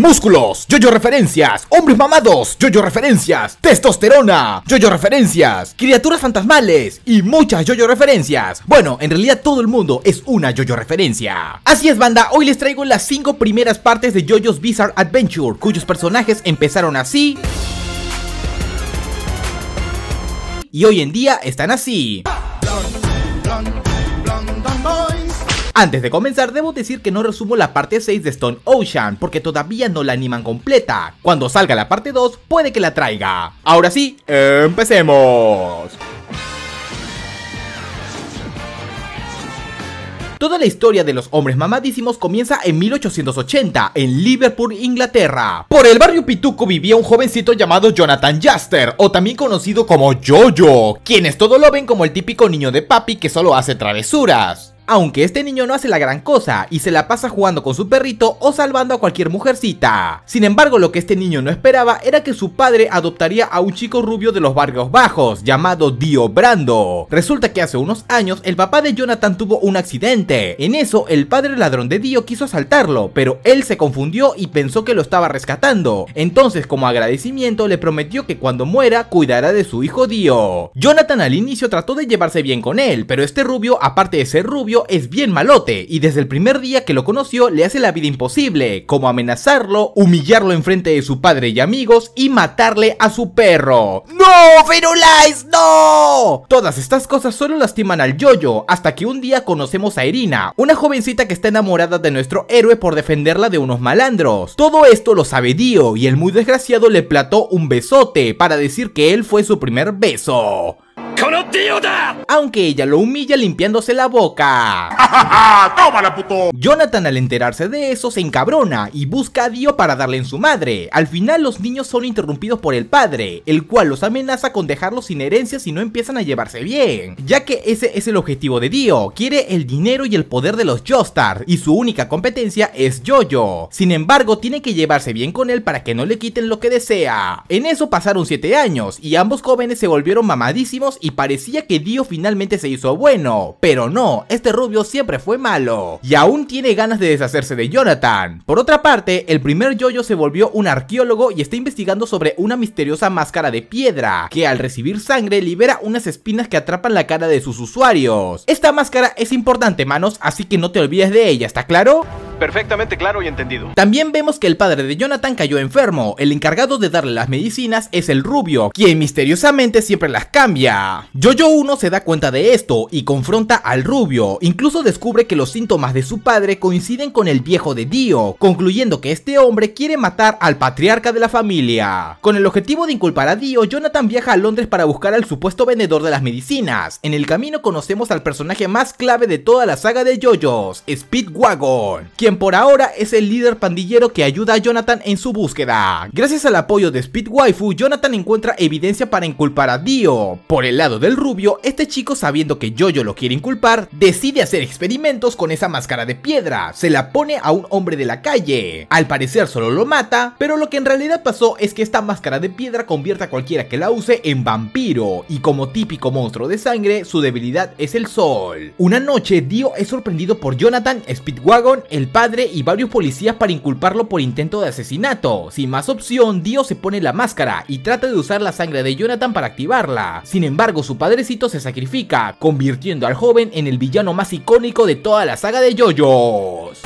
Músculos, yo-yo referencias. Hombres mamados, yo-yo referencias. Testosterona, yo-yo referencias. Criaturas fantasmales y muchas yo-yo referencias. Bueno, en realidad todo el mundo es una yo-yo referencia. Así es, banda, hoy les traigo las 5 primeras partes de yoyo's Bizarre Adventure, cuyos personajes empezaron así. Y hoy en día están así. Antes de comenzar, debo decir que no resumo la parte 6 de Stone Ocean, porque todavía no la animan completa. Cuando salga la parte 2, puede que la traiga. Ahora sí, empecemos. Toda la historia de los hombres mamadísimos comienza en 1880, en Liverpool, Inglaterra. Por el barrio Pituco vivía un jovencito llamado Jonathan Jaster, o también conocido como Jojo, quienes todo lo ven como el típico niño de papi que solo hace travesuras aunque este niño no hace la gran cosa y se la pasa jugando con su perrito o salvando a cualquier mujercita. Sin embargo, lo que este niño no esperaba era que su padre adoptaría a un chico rubio de los barrios bajos, llamado Dio Brando. Resulta que hace unos años el papá de Jonathan tuvo un accidente. En eso, el padre ladrón de Dio quiso asaltarlo, pero él se confundió y pensó que lo estaba rescatando. Entonces, como agradecimiento, le prometió que cuando muera cuidará de su hijo Dio. Jonathan al inicio trató de llevarse bien con él, pero este rubio, aparte de ser rubio, es bien malote y desde el primer día que lo conoció le hace la vida imposible, como amenazarlo, humillarlo en de su padre y amigos y matarle a su perro. ¡No, Ferulais, no! Todas estas cosas solo lastiman al Yoyo, hasta que un día conocemos a Irina, una jovencita que está enamorada de nuestro héroe por defenderla de unos malandros. Todo esto lo sabe Dio y el muy desgraciado le plató un besote para decir que él fue su primer beso. Aunque ella lo humilla limpiándose la boca. puto! Jonathan al enterarse de eso se encabrona y busca a Dio para darle en su madre. Al final los niños son interrumpidos por el padre, el cual los amenaza con dejarlos sin herencia si no empiezan a llevarse bien. Ya que ese es el objetivo de Dio, quiere el dinero y el poder de los Joestar y su única competencia es Jojo. Sin embargo, tiene que llevarse bien con él para que no le quiten lo que desea. En eso pasaron 7 años y ambos jóvenes se volvieron mamadísimos y y parecía que Dio finalmente se hizo bueno, pero no, este rubio siempre fue malo, y aún tiene ganas de deshacerse de Jonathan. Por otra parte, el primer Jojo se volvió un arqueólogo y está investigando sobre una misteriosa máscara de piedra, que al recibir sangre libera unas espinas que atrapan la cara de sus usuarios. Esta máscara es importante, manos, así que no te olvides de ella, ¿está claro? Perfectamente claro y entendido. También vemos que el padre de Jonathan cayó enfermo. El encargado de darle las medicinas es el rubio, quien misteriosamente siempre las cambia. Jojo 1 se da cuenta de esto y confronta al rubio, incluso descubre que los síntomas de su padre coinciden con el viejo de Dio, concluyendo que este hombre quiere matar al patriarca de la familia. Con el objetivo de inculpar a Dio, Jonathan viaja a Londres para buscar al supuesto vendedor de las medicinas. En el camino conocemos al personaje más clave de toda la saga de Jojos, Speedwagon, quien por ahora es el líder pandillero que ayuda a Jonathan en su búsqueda. Gracias al apoyo de Speed Jonathan encuentra evidencia para inculpar a Dio por el lado del rubio, este chico sabiendo que Jojo lo quiere inculpar, decide hacer experimentos con esa máscara de piedra, se la pone a un hombre de la calle. Al parecer solo lo mata, pero lo que en realidad pasó es que esta máscara de piedra convierte a cualquiera que la use en vampiro, y como típico monstruo de sangre, su debilidad es el sol. Una noche, Dio es sorprendido por Jonathan, Speedwagon, el padre y varios policías para inculparlo por intento de asesinato. Sin más opción, Dio se pone la máscara y trata de usar la sangre de Jonathan para activarla. Sin embargo, su padrecito se sacrifica, convirtiendo al joven en el villano más icónico de toda la saga de JoJo's.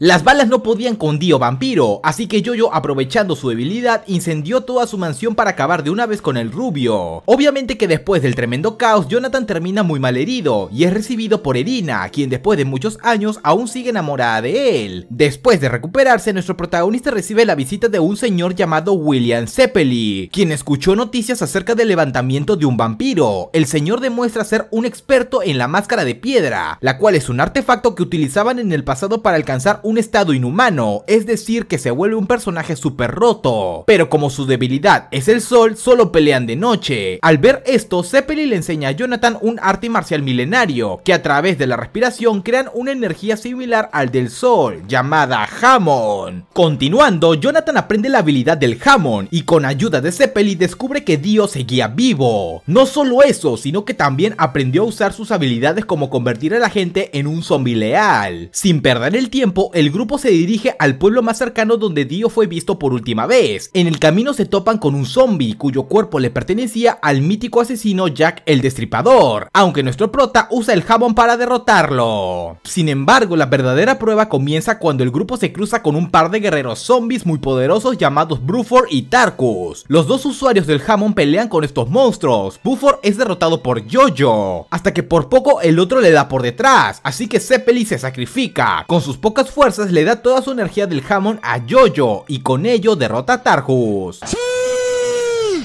Las balas no podían con Dio Vampiro, así que Yoyo aprovechando su debilidad incendió toda su mansión para acabar de una vez con el rubio. Obviamente que después del tremendo caos, Jonathan termina muy mal herido y es recibido por Erina, quien después de muchos años aún sigue enamorada de él. Después de recuperarse, nuestro protagonista recibe la visita de un señor llamado William Zeppeli, quien escuchó noticias acerca del levantamiento de un vampiro. El señor demuestra ser un experto en la máscara de piedra, la cual es un artefacto que utilizaban en el pasado para alcanzar un estado inhumano, es decir que se vuelve un personaje súper roto. Pero como su debilidad es el sol, solo pelean de noche. Al ver esto, Zeppelin le enseña a Jonathan un arte marcial milenario, que a través de la respiración crean una energía similar al del sol, llamada Hammond. Continuando, Jonathan aprende la habilidad del Hammond y con ayuda de Zeppelin descubre que Dio seguía vivo. No solo eso, sino que también aprendió a usar sus habilidades como convertir a la gente en un zombie leal. Sin perder el tiempo, el grupo se dirige al pueblo más cercano donde Dio fue visto por última vez. En el camino se topan con un zombie cuyo cuerpo le pertenecía al mítico asesino Jack el Destripador, aunque nuestro prota usa el jabón para derrotarlo. Sin embargo, la verdadera prueba comienza cuando el grupo se cruza con un par de guerreros zombies muy poderosos llamados Bruford y Tarkus. Los dos usuarios del jamón pelean con estos monstruos. Bruford es derrotado por Jojo, hasta que por poco el otro le da por detrás, así que Zeppeli se sacrifica. Con sus pocas fuerzas le da toda su energía del jamón a Jojo y con ello derrota a Targus.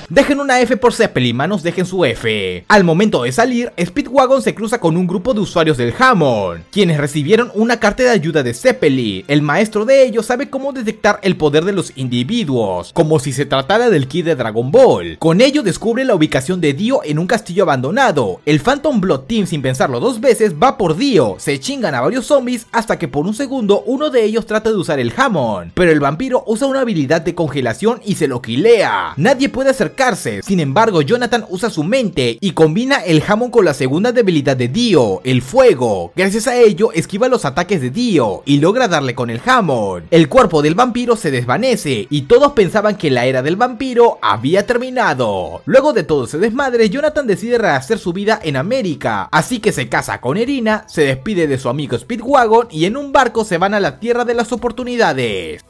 Dejen una F por Zeppelin, manos, dejen su F. Al momento de salir, Speedwagon se cruza con un grupo de usuarios del Hammond, quienes recibieron una carta de ayuda de Zeppelin. El maestro de ellos sabe cómo detectar el poder de los individuos, como si se tratara del kit de Dragon Ball. Con ello descubre la ubicación de Dio en un castillo abandonado. El Phantom Blood Team, sin pensarlo dos veces, va por Dio. Se chingan a varios zombies hasta que por un segundo uno de ellos trata de usar el Hammond, pero el vampiro usa una habilidad de congelación y se lo quilea. Nadie puede acercarse sin embargo, Jonathan usa su mente y combina el jamón con la segunda debilidad de Dio, el fuego. Gracias a ello, esquiva los ataques de Dio y logra darle con el jamón. El cuerpo del vampiro se desvanece y todos pensaban que la era del vampiro había terminado. Luego de todo ese desmadre, Jonathan decide rehacer su vida en América, así que se casa con Erina, se despide de su amigo Speedwagon y en un barco se van a la tierra de las oportunidades.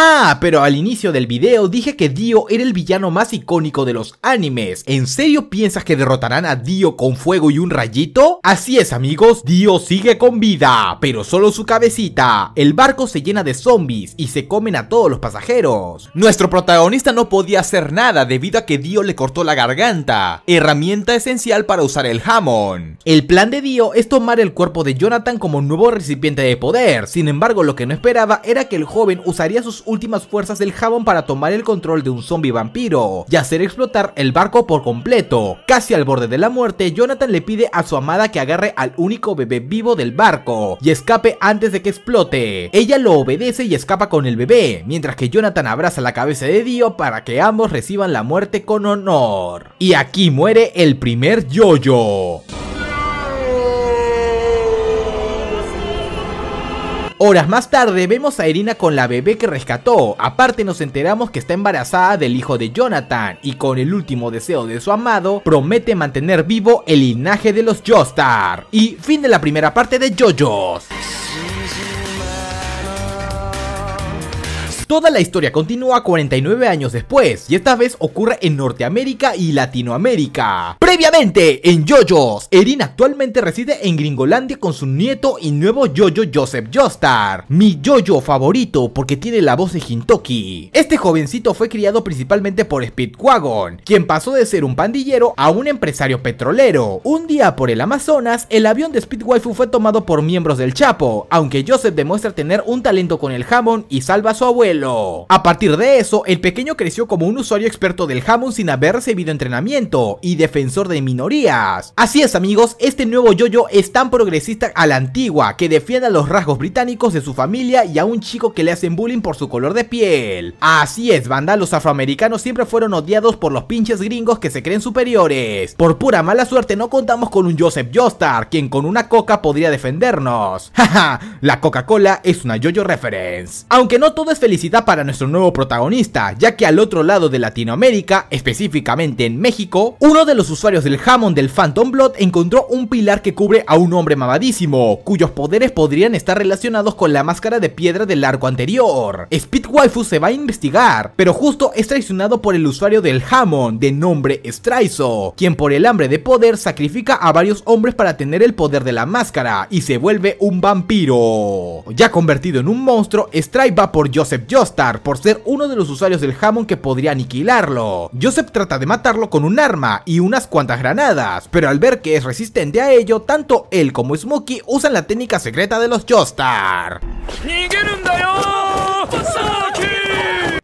Ah, pero al inicio del video dije que Dio era el villano más icónico de los animes. ¿En serio piensas que derrotarán a Dio con fuego y un rayito? Así es amigos, Dio sigue con vida, pero solo su cabecita. El barco se llena de zombies y se comen a todos los pasajeros. Nuestro protagonista no podía hacer nada debido a que Dio le cortó la garganta, herramienta esencial para usar el jamón. El plan de Dio es tomar el cuerpo de Jonathan como nuevo recipiente de poder, sin embargo lo que no esperaba era que el joven usaría sus últimas fuerzas del jabón para tomar el control de un zombie vampiro y hacer explotar el barco por completo. Casi al borde de la muerte, Jonathan le pide a su amada que agarre al único bebé vivo del barco y escape antes de que explote. Ella lo obedece y escapa con el bebé, mientras que Jonathan abraza la cabeza de Dio para que ambos reciban la muerte con honor. Y aquí muere el primer Yoyo. -yo. Horas más tarde vemos a Irina con la bebé que rescató, aparte nos enteramos que está embarazada del hijo de Jonathan y con el último deseo de su amado promete mantener vivo el linaje de los Joestar. Y fin de la primera parte de JoJo's. Toda la historia continúa 49 años después y esta vez ocurre en Norteamérica y Latinoamérica. Previamente en JoJo's, Erin actualmente reside en Gringolandia con su nieto y nuevo JoJo Joseph Jostar, mi JoJo favorito porque tiene la voz de Hintoki. Este jovencito fue criado principalmente por Speedwagon, quien pasó de ser un pandillero a un empresario petrolero. Un día por el Amazonas, el avión de Speedwaifu fue tomado por miembros del Chapo, aunque Joseph demuestra tener un talento con el jamón y salva a su abuelo a partir de eso, el pequeño creció como un usuario experto del jamón sin haber recibido entrenamiento y defensor de minorías. Así es amigos, este nuevo yo -yo es tan progresista a la antigua que defiende a los rasgos británicos de su familia y a un chico que le hacen bullying por su color de piel. Así es banda, los afroamericanos siempre fueron odiados por los pinches gringos que se creen superiores. Por pura mala suerte no contamos con un Joseph Jostar. quien con una coca podría defendernos. Jaja, la Coca-Cola es una yo -yo reference. Aunque no todo es felicidad para nuestro nuevo protagonista, ya que al otro lado de Latinoamérica, específicamente en México, uno de los usuarios del Hammond del Phantom Blood encontró un pilar que cubre a un hombre mamadísimo, cuyos poderes podrían estar relacionados con la máscara de piedra del arco anterior. Speed Waifu se va a investigar, pero justo es traicionado por el usuario del Hammond, de nombre Straizo, quien por el hambre de poder sacrifica a varios hombres para tener el poder de la máscara y se vuelve un vampiro. Ya convertido en un monstruo, Stry va por Joseph Jones Star por ser uno de los usuarios del Hammond que podría aniquilarlo. Joseph trata de matarlo con un arma y unas cuantas granadas, pero al ver que es resistente a ello, tanto él como Smokey usan la técnica secreta de los Joestar.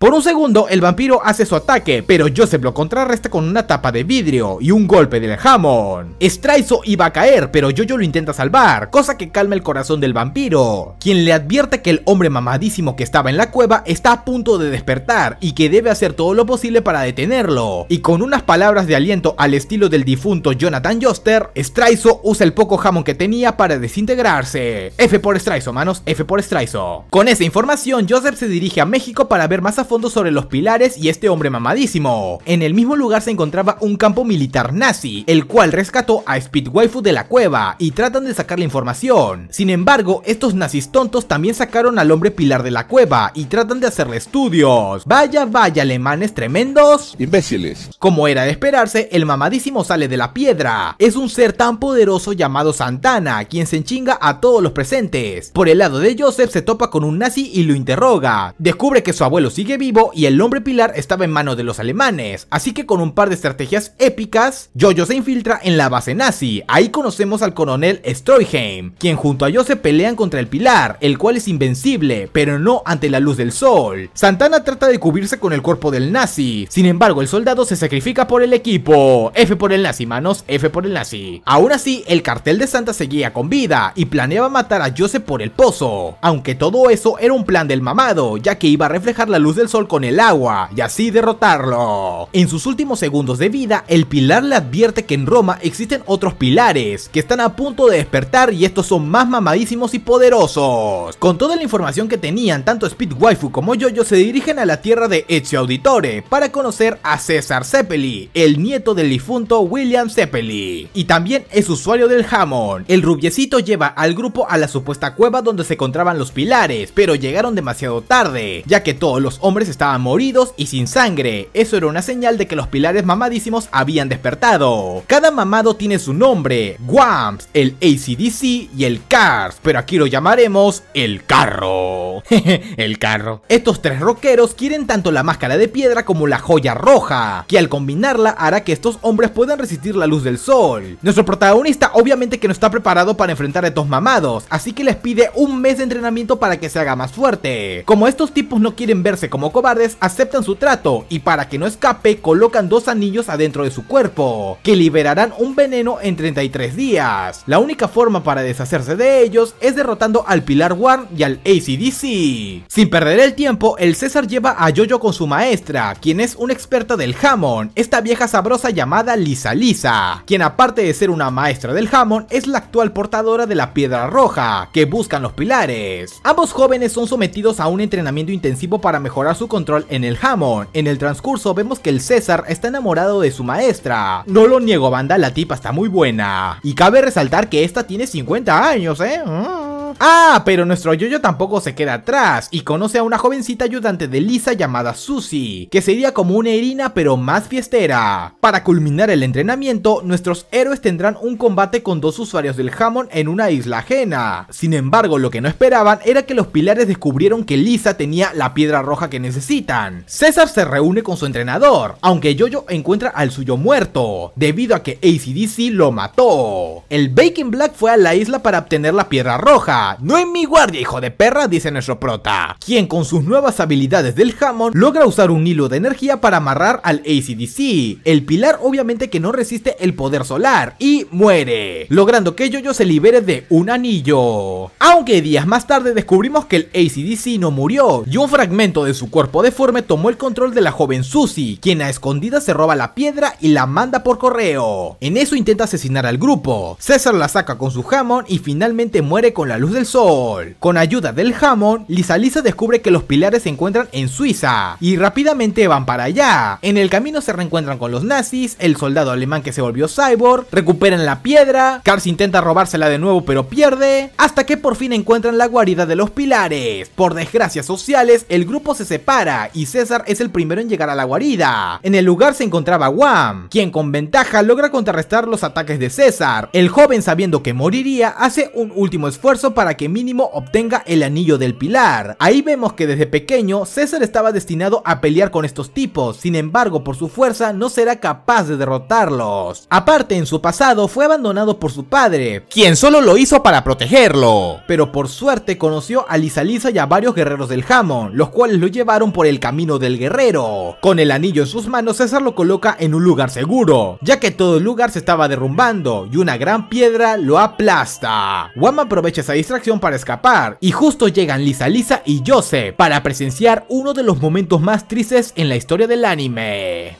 Por un segundo, el vampiro hace su ataque, pero Joseph lo contrarresta con una tapa de vidrio y un golpe del jamón Straizo iba a caer, pero Jojo lo intenta salvar, cosa que calma el corazón del vampiro, quien le advierte que el hombre mamadísimo que estaba en la cueva está a punto de despertar y que debe hacer todo lo posible para detenerlo. Y con unas palabras de aliento al estilo del difunto Jonathan Joster, Straizo usa el poco jamón que tenía para desintegrarse. F por Straizo, manos, F por Straizo. Con esa información, Joseph se dirige a México para ver más afuera sobre los pilares y este hombre mamadísimo. En el mismo lugar se encontraba un campo militar nazi, el cual rescató a Waifu de la cueva y tratan de sacar la información. Sin embargo, estos nazis tontos también sacaron al hombre pilar de la cueva y tratan de hacerle estudios. Vaya, vaya, alemanes tremendos. Imbéciles. Como era de esperarse, el mamadísimo sale de la piedra. Es un ser tan poderoso llamado Santana, quien se enchinga a todos los presentes. Por el lado de Joseph se topa con un nazi y lo interroga. Descubre que su abuelo sigue vivo y el hombre pilar estaba en manos de los alemanes, así que con un par de estrategias épicas, Jojo se infiltra en la base nazi, ahí conocemos al coronel Stroheim, quien junto a Jose pelean contra el pilar, el cual es invencible, pero no ante la luz del sol. Santana trata de cubrirse con el cuerpo del nazi, sin embargo el soldado se sacrifica por el equipo, F por el nazi manos, F por el nazi. Aún así, el cartel de Santa seguía con vida y planeaba matar a Jose por el pozo, aunque todo eso era un plan del mamado, ya que iba a reflejar la luz del sol con el agua y así derrotarlo. En sus últimos segundos de vida, el pilar le advierte que en Roma existen otros pilares que están a punto de despertar y estos son más mamadísimos y poderosos. Con toda la información que tenían, tanto Speed Waifu como Jojo se dirigen a la tierra de Ezio Auditore para conocer a César Zeppeli, el nieto del difunto William Zeppeli. Y también es usuario del Hammond. El rubiecito lleva al grupo a la supuesta cueva donde se encontraban los pilares, pero llegaron demasiado tarde, ya que todos los hombres estaban moridos y sin sangre, eso era una señal de que los pilares mamadísimos habían despertado. Cada mamado tiene su nombre, Guams, el ACDC y el Cars, pero aquí lo llamaremos el carro. el carro. Estos tres rockeros quieren tanto la máscara de piedra como la joya roja, que al combinarla hará que estos hombres puedan resistir la luz del sol. Nuestro protagonista obviamente que no está preparado para enfrentar a estos mamados, así que les pide un mes de entrenamiento para que se haga más fuerte. Como estos tipos no quieren verse como cobardes aceptan su trato y para que no escape colocan dos anillos adentro de su cuerpo, que liberarán un veneno en 33 días. La única forma para deshacerse de ellos es derrotando al Pilar War y al ACDC. Sin perder el tiempo, el César lleva a Jojo con su maestra, quien es una experta del jamón, esta vieja sabrosa llamada Lisa Lisa, quien aparte de ser una maestra del jamón, es la actual portadora de la piedra roja, que buscan los pilares. Ambos jóvenes son sometidos a un entrenamiento intensivo para mejorar su control en el Hammond. En el transcurso vemos que el César está enamorado de su maestra. No lo niego, banda, la tipa está muy buena. Y cabe resaltar que esta tiene 50 años, ¿eh? Mm. Ah, pero nuestro yo tampoco se queda atrás y conoce a una jovencita ayudante de Lisa llamada Susie, que sería como una Irina pero más fiestera. Para culminar el entrenamiento, nuestros héroes tendrán un combate con dos usuarios del Hammond en una isla ajena. Sin embargo, lo que no esperaban era que los pilares descubrieron que Lisa tenía la piedra roja que necesitan. César se reúne con su entrenador, aunque Yoyo encuentra al suyo muerto, debido a que ACDC lo mató. El Bacon Black fue a la isla para obtener la piedra roja, no en mi guardia, hijo de perra, dice nuestro prota, quien con sus nuevas habilidades del jamón, logra usar un hilo de energía para amarrar al ACDC, el pilar obviamente que no resiste el poder solar y muere, logrando que Yoyo se libere de un anillo. Aunque días más tarde descubrimos que el ACDC no murió y un fragmento de su cuerpo deforme tomó el control de la joven Susie, quien a escondida se roba la piedra y la manda por correo. En eso intenta asesinar al grupo, César la saca con su jamón y finalmente muere con la luz del sol. Con ayuda del jamón Lisa Lisa descubre que los pilares se encuentran en Suiza y rápidamente van para allá. En el camino se reencuentran con los nazis, el soldado alemán que se volvió cyborg, recuperan la piedra, Cars intenta robársela de nuevo pero pierde, hasta que por fin encuentran la guarida de los pilares. Por desgracias sociales, el grupo se separa y César es el primero en llegar a la guarida. En el lugar se encontraba Guam quien con ventaja logra contrarrestar los ataques de César. El joven sabiendo que moriría hace un último esfuerzo para que mínimo obtenga el anillo del pilar. Ahí vemos que desde pequeño César estaba destinado a pelear con estos tipos, sin embargo por su fuerza no será capaz de derrotarlos. Aparte en su pasado fue abandonado por su padre, quien solo lo hizo para protegerlo. Pero por suerte conoció a Lisa Lisa y a varios guerreros del jamón, los cuales lo llevaron por el camino del guerrero. Con el anillo en sus manos César lo coloca en un lugar seguro, ya que todo el lugar se estaba derrumbando y una gran piedra lo aplasta. Wam aprovecha esa distracción para escapar, y justo llegan Lisa Lisa y Joseph para presenciar uno de los momentos más tristes en la historia del anime.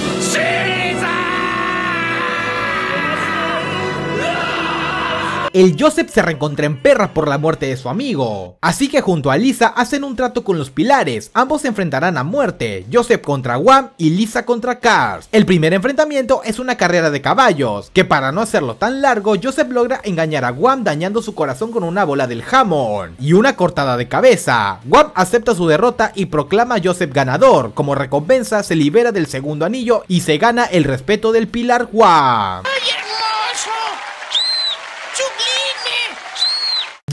el Joseph se reencontra en perras por la muerte de su amigo. Así que junto a Lisa hacen un trato con los pilares, ambos se enfrentarán a muerte, Joseph contra guam y Lisa contra Cars. El primer enfrentamiento es una carrera de caballos, que para no hacerlo tan largo, Joseph logra engañar a Wam dañando su corazón con una bola del jamón y una cortada de cabeza. Guam acepta su derrota y proclama a Joseph ganador, como recompensa se libera del segundo anillo y se gana el respeto del pilar Wam.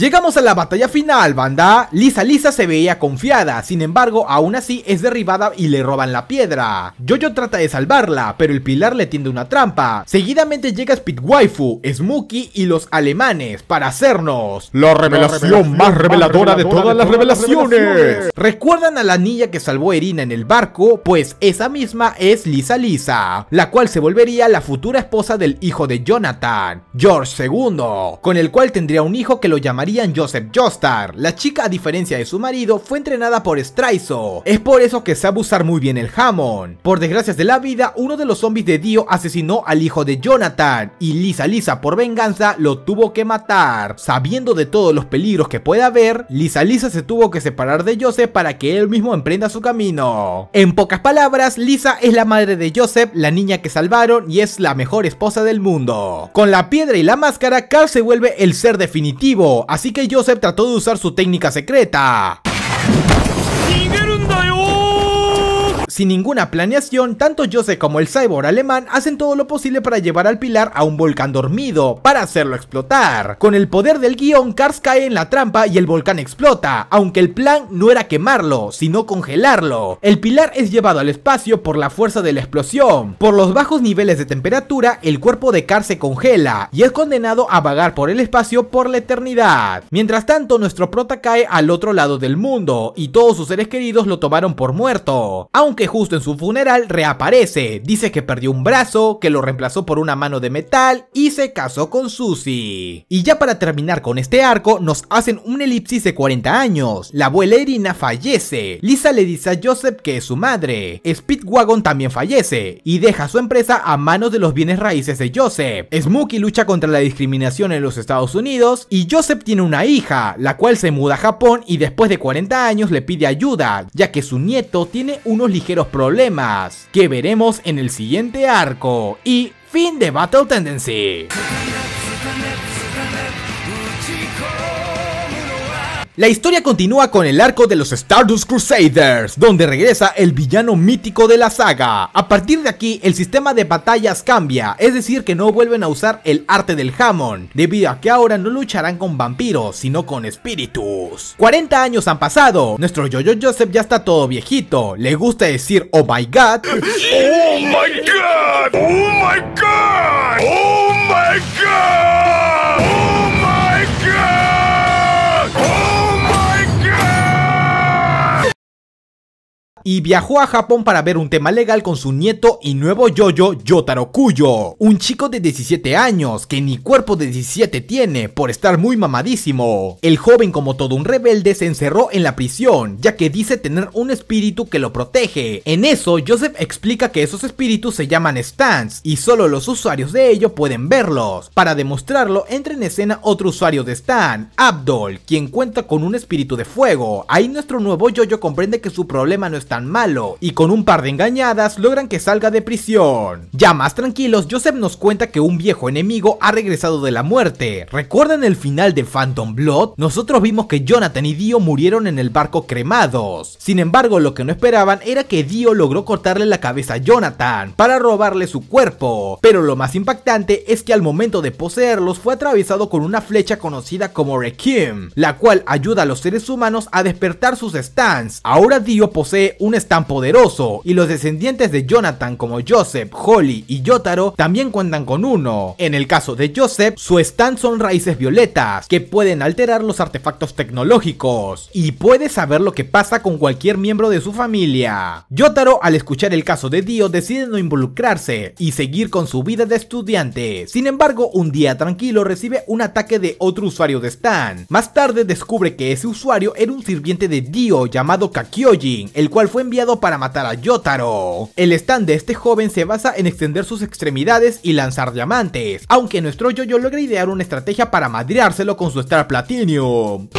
Llegamos a la batalla final, banda. Lisa Lisa se veía confiada, sin embargo, aún así es derribada y le roban la piedra. Jojo trata de salvarla, pero el pilar le tiende una trampa. Seguidamente llega Waifu Smokey y los alemanes para hacernos la revelación, más reveladora, de, todas las revelaciones. ¿Recuerdan a la niña que salvó a Erina en el barco? Pues esa misma es Lisa Lisa, la cual se volvería la futura esposa del hijo de Jonathan, George II, con el cual tendría un hijo que lo llamaría Joseph Jostar. La chica, a diferencia de su marido, fue entrenada por Straizo. Es por eso que sabe usar muy bien el Hammond. Por desgracias de la vida, uno de los zombies de Dio asesinó al hijo de Jonathan y Lisa Lisa por venganza lo tuvo que matar. Sabiendo de todos los peligros que puede haber, Lisa Lisa se tuvo que separar de Joseph para que él mismo emprenda su camino. En pocas palabras, Lisa es la madre de Joseph, la niña que salvaron y es la mejor esposa del mundo. Con la piedra y la máscara, Carl se vuelve el ser definitivo, así que Joseph trató de usar su técnica secreta. Sin ninguna planeación, tanto Jose como el cyborg alemán hacen todo lo posible para llevar al pilar a un volcán dormido, para hacerlo explotar. Con el poder del guión, Cars cae en la trampa y el volcán explota, aunque el plan no era quemarlo, sino congelarlo. El pilar es llevado al espacio por la fuerza de la explosión. Por los bajos niveles de temperatura, el cuerpo de Cars se congela y es condenado a vagar por el espacio por la eternidad. Mientras tanto, nuestro prota cae al otro lado del mundo y todos sus seres queridos lo tomaron por muerto. Aunque justo en su funeral reaparece, dice que perdió un brazo, que lo reemplazó por una mano de metal y se casó con Susie. Y ya para terminar con este arco, nos hacen un elipsis de 40 años, la abuela Irina fallece, Lisa le dice a Joseph que es su madre, Speedwagon también fallece y deja su empresa a manos de los bienes raíces de Joseph, Smokey lucha contra la discriminación en los Estados Unidos y Joseph tiene una hija, la cual se muda a Japón y después de 40 años le pide ayuda, ya que su nieto tiene unos ligeros los problemas, que veremos en el siguiente arco. Y fin de Battle Tendency. La historia continúa con el arco de los Stardust Crusaders, donde regresa el villano mítico de la saga. A partir de aquí, el sistema de batallas cambia, es decir que no vuelven a usar el arte del Hammond, debido a que ahora no lucharán con vampiros, sino con espíritus. 40 años han pasado, nuestro Jojo Joseph ya está todo viejito, le gusta decir oh my god, oh my god, oh my god. y viajó a Japón para ver un tema legal con su nieto y nuevo yoyo Yotaro Kuyo, un chico de 17 años que ni cuerpo de 17 tiene por estar muy mamadísimo. El joven como todo un rebelde se encerró en la prisión ya que dice tener un espíritu que lo protege. En eso Joseph explica que esos espíritus se llaman Stans, y solo los usuarios de ello pueden verlos. Para demostrarlo entra en escena otro usuario de Stan, Abdol, quien cuenta con un espíritu de fuego. Ahí nuestro nuevo yoyo comprende que su problema no es tan malo y con un par de engañadas logran que salga de prisión. Ya más tranquilos, Joseph nos cuenta que un viejo enemigo ha regresado de la muerte. ¿Recuerdan el final de Phantom Blood? Nosotros vimos que Jonathan y Dio murieron en el barco cremados. Sin embargo, lo que no esperaban era que Dio logró cortarle la cabeza a Jonathan para robarle su cuerpo. Pero lo más impactante es que al momento de poseerlos fue atravesado con una flecha conocida como Requiem, la cual ayuda a los seres humanos a despertar sus stands. Ahora Dio posee un stand poderoso, y los descendientes de Jonathan como Joseph, Holly y Yotaro también cuentan con uno. En el caso de Joseph, su stand son raíces violetas, que pueden alterar los artefactos tecnológicos, y puede saber lo que pasa con cualquier miembro de su familia. Yotaro, al escuchar el caso de Dio, decide no involucrarse y seguir con su vida de estudiante. Sin embargo, un día tranquilo recibe un ataque de otro usuario de stand. Más tarde descubre que ese usuario era un sirviente de Dio llamado Kakyojin, el cual fue enviado para matar a Yotaro. El stand de este joven se basa en extender sus extremidades y lanzar diamantes, aunque nuestro Yoyo logra idear una estrategia para madriárselo con su Star Platinum.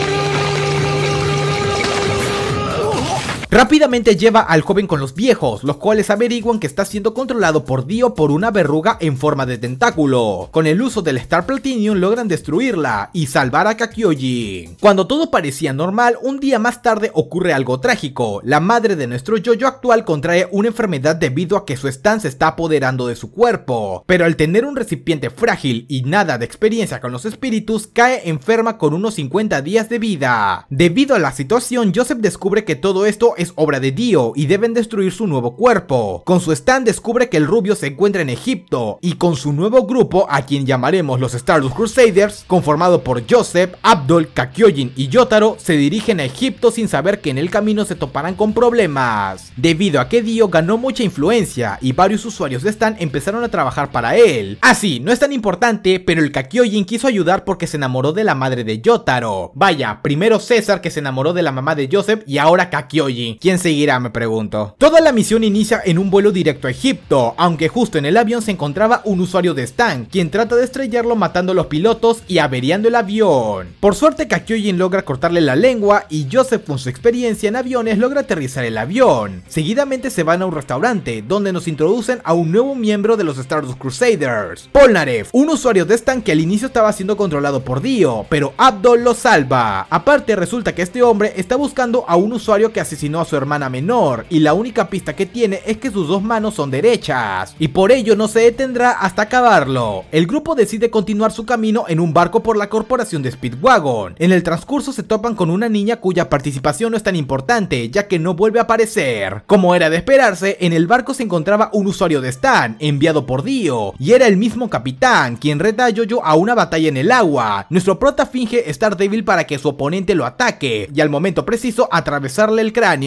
Rápidamente lleva al joven con los viejos, los cuales averiguan que está siendo controlado por Dio por una verruga en forma de tentáculo. Con el uso del Star Platinum logran destruirla y salvar a Kakyojin... Cuando todo parecía normal, un día más tarde ocurre algo trágico. La madre de nuestro Jojo actual contrae una enfermedad debido a que su stand se está apoderando de su cuerpo. Pero al tener un recipiente frágil y nada de experiencia con los espíritus, cae enferma con unos 50 días de vida. Debido a la situación, Joseph descubre que todo esto es obra de Dio y deben destruir su nuevo cuerpo. Con su stand descubre que el rubio se encuentra en Egipto y con su nuevo grupo, a quien llamaremos los Stardust Crusaders, conformado por Joseph, Abdul, Kakyojin y Yotaro, se dirigen a Egipto sin saber que en el camino se toparán con problemas. Debido a que Dio ganó mucha influencia y varios usuarios de Stan empezaron a trabajar para él. Así, ah, no es tan importante, pero el Kakyojin quiso ayudar porque se enamoró de la madre de Yotaro. Vaya, primero César que se enamoró de la mamá de Joseph y ahora Kakyojin. ¿Quién seguirá? me pregunto. Toda la misión inicia en un vuelo directo a Egipto, aunque justo en el avión se encontraba un usuario de Stan, quien trata de estrellarlo matando a los pilotos y averiando el avión. Por suerte Kakyoin logra cortarle la lengua y Joseph con su experiencia en aviones logra aterrizar el avión. Seguidamente se van a un restaurante, donde nos introducen a un nuevo miembro de los Stardust Crusaders, Polnareff, un usuario de Stan que al inicio estaba siendo controlado por Dio, pero Abdol lo salva. Aparte resulta que este hombre está buscando a un usuario que asesinó su hermana menor y la única pista que tiene es que sus dos manos son derechas y por ello no se detendrá hasta acabarlo. El grupo decide continuar su camino en un barco por la corporación de Speedwagon. En el transcurso se topan con una niña cuya participación no es tan importante ya que no vuelve a aparecer. Como era de esperarse, en el barco se encontraba un usuario de Stan enviado por Dio y era el mismo capitán quien reta a Jojo a una batalla en el agua. Nuestro prota finge estar débil para que su oponente lo ataque y al momento preciso atravesarle el cráneo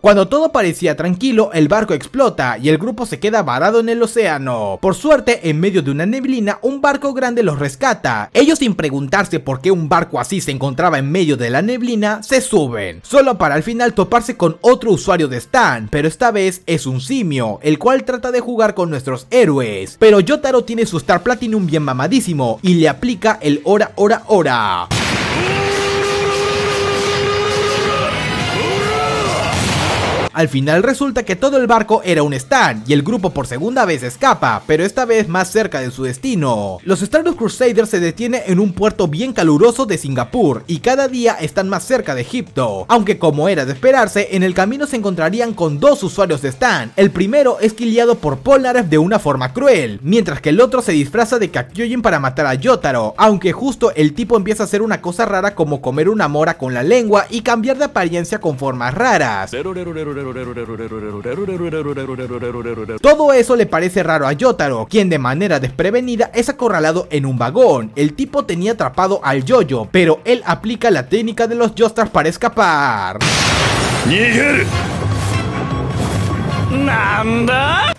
cuando todo parecía tranquilo, el barco explota y el grupo se queda varado en el océano. Por suerte, en medio de una neblina, un barco grande los rescata. Ellos sin preguntarse por qué un barco así se encontraba en medio de la neblina, se suben, solo para al final toparse con otro usuario de Stan, pero esta vez es un simio, el cual trata de jugar con nuestros héroes. Pero Yotaro tiene su Star Platinum bien mamadísimo y le aplica el hora hora hora. Al final resulta que todo el barco era un stand y el grupo por segunda vez escapa, pero esta vez más cerca de su destino. Los Stardust Crusaders se detienen en un puerto bien caluroso de Singapur y cada día están más cerca de Egipto, aunque como era de esperarse, en el camino se encontrarían con dos usuarios de stand. El primero es quiliado por Polnareff de una forma cruel, mientras que el otro se disfraza de Kakyoin para matar a Yotaro, aunque justo el tipo empieza a hacer una cosa rara como comer una mora con la lengua y cambiar de apariencia con formas raras. Todo eso le parece raro a Yotaro, quien de manera desprevenida es acorralado en un vagón. El tipo tenía atrapado al Yoyo, pero él aplica la técnica de los Jostars para escapar.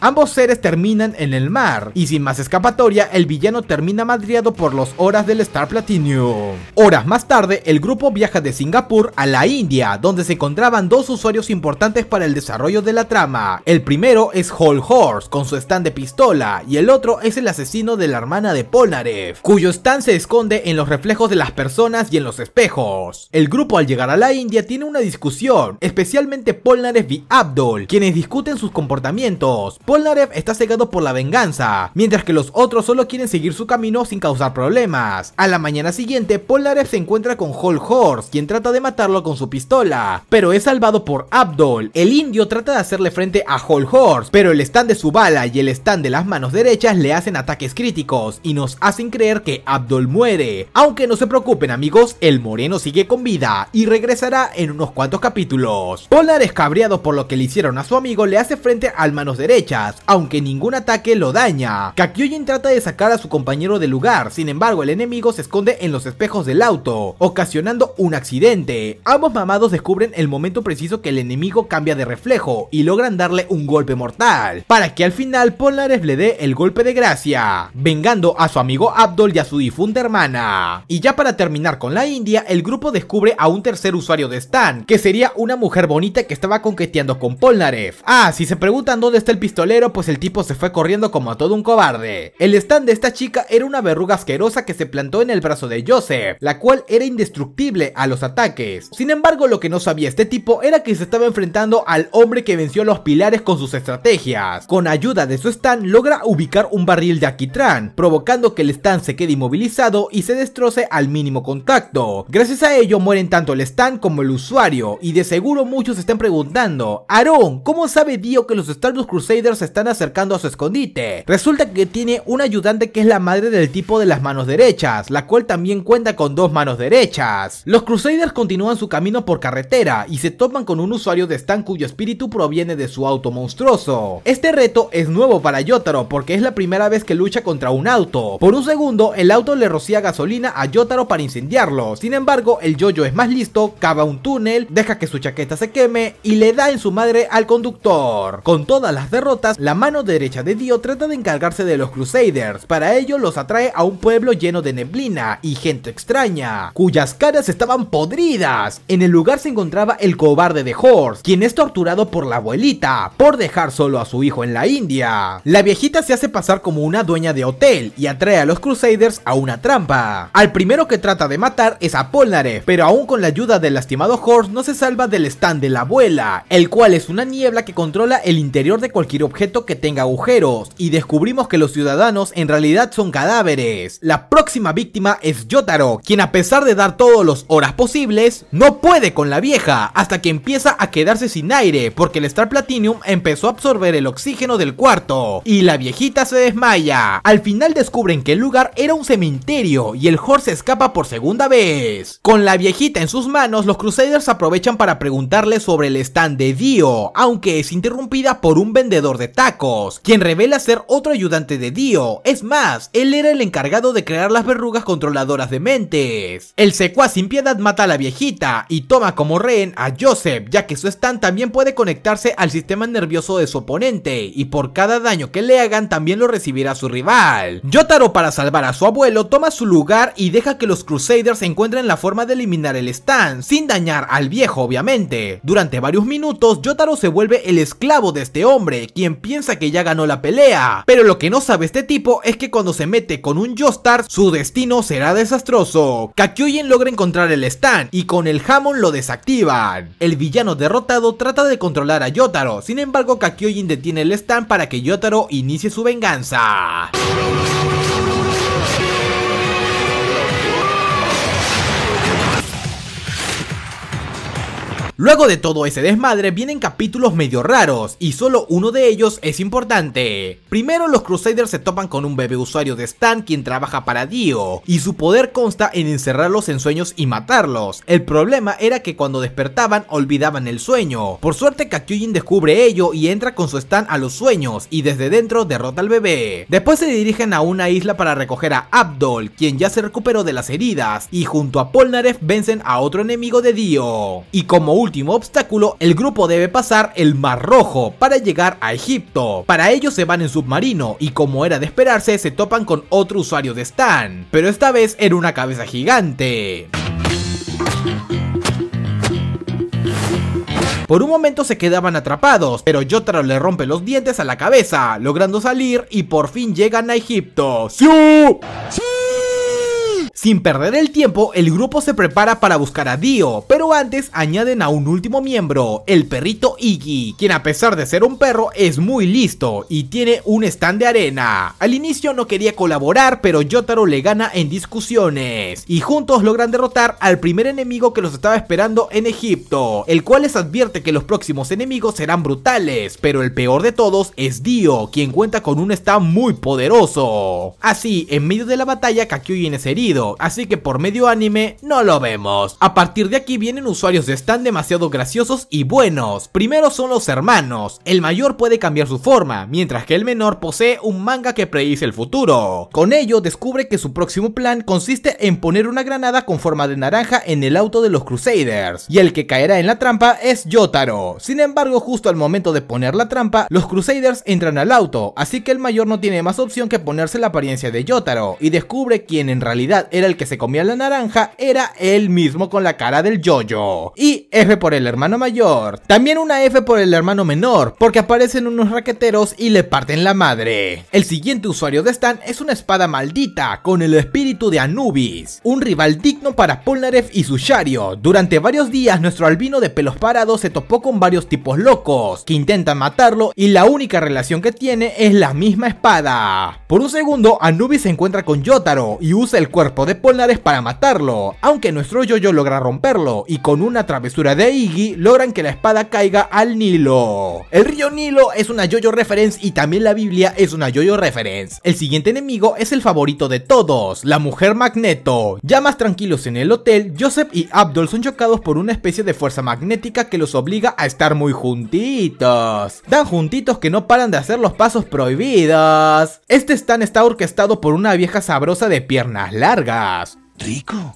Ambos seres terminan en el mar, y sin más escapatoria, el villano termina madriado por los horas del Star Platinum. Horas más tarde, el grupo viaja de Singapur a la India, donde se encontraban dos usuarios importantes para el desarrollo de la trama. El primero es Hall Horse, con su stand de pistola, y el otro es el asesino de la hermana de Polnareff, cuyo stand se esconde en los reflejos de las personas y en los espejos. El grupo al llegar a la India tiene una discusión, especialmente Polnareff y Abdul, quienes discuten sus comportamientos. Polnareff está cegado por la venganza, mientras que los otros solo quieren seguir su camino sin causar problemas. A la mañana siguiente, Polnareff se encuentra con Hall Horse, quien trata de matarlo con su pistola, pero es salvado por Abdol. El indio trata de hacerle frente a Hall Horse, pero el stand de su bala y el stand de las manos derechas le hacen ataques críticos y nos hacen creer que Abdol muere. Aunque no se preocupen amigos, el moreno sigue con vida y regresará en unos cuantos capítulos. Polnareff cabreado por lo que le hicieron a su amigo le hace frente al manos derechas, aunque ningún ataque lo daña. Kakyoin trata de sacar a su compañero del lugar, sin embargo el enemigo se esconde en los espejos del auto, ocasionando un accidente. Ambos mamados descubren el momento preciso que el enemigo cambia de reflejo y logran darle un golpe mortal, para que al final Polnareff le dé el golpe de gracia, vengando a su amigo Abdul y a su difunta hermana. Y ya para terminar con la India, el grupo descubre a un tercer usuario de Stan, que sería una mujer bonita que estaba conqueteando con Polnareff. Ah, si se preguntan dónde está el pistolero, pues el tipo se fue corriendo como a todo un cobarde. El stand de esta chica era una verruga asquerosa que se plantó en el brazo de Joseph, la cual era indestructible a los ataques. Sin embargo, lo que no sabía este tipo era que se estaba enfrentando al hombre que venció los pilares con sus estrategias. Con ayuda de su stand logra ubicar un barril de aquitrán provocando que el stand se quede inmovilizado y se destroce al mínimo contacto. Gracias a ello mueren tanto el stand como el usuario, y de seguro muchos están preguntando, Aarón, ¿cómo sabe Dio que los Stardust Crusaders se están acercando a su escondite. Resulta que tiene un ayudante que es la madre del tipo de las manos derechas, la cual también cuenta con dos manos derechas. Los Crusaders continúan su camino por carretera y se Toman con un usuario de Stan cuyo espíritu proviene de su auto monstruoso. Este reto es nuevo para Yotaro porque es la primera vez que lucha contra un auto. Por un segundo, el auto le rocía gasolina a Yotaro para incendiarlo. Sin embargo, el Yoyo es más listo, cava un túnel, deja que su chaqueta se queme y le da en su madre al conductor. Con todas las derrotas, la mano derecha de Dio trata de encargarse de los Crusaders, para ello los atrae a un pueblo lleno de neblina y gente extraña, cuyas caras estaban podridas. En el lugar se encontraba el cobarde de Horst, quien es torturado por la abuelita, por dejar solo a su hijo en la India. La viejita se hace pasar como una dueña de hotel y atrae a los Crusaders a una trampa. Al primero que trata de matar es a Polnareff, pero aún con la ayuda del lastimado Horse... no se salva del stand de la abuela, el cual es una niebla que controla el el interior de cualquier objeto que tenga agujeros y descubrimos que los ciudadanos en realidad son cadáveres. La próxima víctima es Yotaro, quien a pesar de dar todos los horas posibles, no puede con la vieja hasta que empieza a quedarse sin aire porque el Star Platinum empezó a absorber el oxígeno del cuarto y la viejita se desmaya. Al final descubren que el lugar era un cementerio y el horse escapa por segunda vez. Con la viejita en sus manos, los Crusaders aprovechan para preguntarle sobre el stand de Dio, aunque es interrumpido por un vendedor de tacos, quien revela ser otro ayudante de Dio. Es más, él era el encargado de crear las verrugas controladoras de mentes. El secuaz sin piedad mata a la viejita y toma como rehén a Joseph, ya que su stand también puede conectarse al sistema nervioso de su oponente y por cada daño que le hagan también lo recibirá su rival. Yotaro para salvar a su abuelo toma su lugar y deja que los Crusaders encuentren la forma de eliminar el stand, sin dañar al viejo obviamente. Durante varios minutos Yotaro se vuelve el esclavo de este hombre, quien piensa que ya ganó la pelea. Pero lo que no sabe este tipo es que cuando se mete con un Yo-Star su destino será desastroso. Kakyoin logra encontrar el stand y con el Hammond lo desactivan. El villano derrotado trata de controlar a Yotaro, sin embargo Kakyoin detiene el stand para que Yotaro inicie su venganza. Luego de todo ese desmadre vienen capítulos medio raros, y solo uno de ellos es importante. Primero los Crusaders se topan con un bebé usuario de Stan quien trabaja para Dio, y su poder consta en encerrarlos en sueños y matarlos. El problema era que cuando despertaban olvidaban el sueño. Por suerte Kakyoin descubre ello y entra con su Stan a los sueños, y desde dentro derrota al bebé. Después se dirigen a una isla para recoger a Abdol, quien ya se recuperó de las heridas, y junto a Polnareff vencen a otro enemigo de Dio. Y como último último obstáculo, el grupo debe pasar el Mar Rojo para llegar a Egipto. Para ello se van en submarino y como era de esperarse se topan con otro usuario de Stan, pero esta vez era una cabeza gigante. Por un momento se quedaban atrapados, pero Jotaro le rompe los dientes a la cabeza, logrando salir y por fin llegan a Egipto. Sin perder el tiempo, el grupo se prepara para buscar a Dio, pero antes añaden a un último miembro, el perrito Iggy, quien a pesar de ser un perro es muy listo y tiene un stand de arena. Al inicio no quería colaborar, pero Yotaro le gana en discusiones, y juntos logran derrotar al primer enemigo que los estaba esperando en Egipto, el cual les advierte que los próximos enemigos serán brutales, pero el peor de todos es Dio, quien cuenta con un stand muy poderoso. Así, en medio de la batalla, Kakyoin es herido, así que por medio anime no lo vemos. A partir de aquí vienen usuarios de están demasiado graciosos y buenos. Primero son los hermanos, el mayor puede cambiar su forma, mientras que el menor posee un manga que predice el futuro. Con ello descubre que su próximo plan consiste en poner una granada con forma de naranja en el auto de los Crusaders, y el que caerá en la trampa es Yotaro. Sin embargo, justo al momento de poner la trampa, los Crusaders entran al auto, así que el mayor no tiene más opción que ponerse la apariencia de Yotaro, y descubre quién en realidad es el que se comía la naranja, era el mismo con la cara del yoyo. Y F por el hermano mayor. También una F por el hermano menor, porque aparecen unos raqueteros y le parten la madre. El siguiente usuario de Stan es una espada maldita, con el espíritu de Anubis, un rival digno para Polnareff y su Shario. Durante varios días nuestro albino de pelos parados se topó con varios tipos locos, que intentan matarlo y la única relación que tiene es la misma espada. Por un segundo, Anubis se encuentra con Yotaro y usa el cuerpo de de para matarlo, aunque nuestro yoyo logra romperlo y con una travesura de Iggy logran que la espada caiga al Nilo. El río Nilo es una yoyo reference y también la Biblia es una yoyo reference. El siguiente enemigo es el favorito de todos, la mujer Magneto. Ya más tranquilos en el hotel, Joseph y Abdul son chocados por una especie de fuerza magnética que los obliga a estar muy juntitos. Tan juntitos que no paran de hacer los pasos prohibidos. Este stand está orquestado por una vieja sabrosa de piernas largas rico.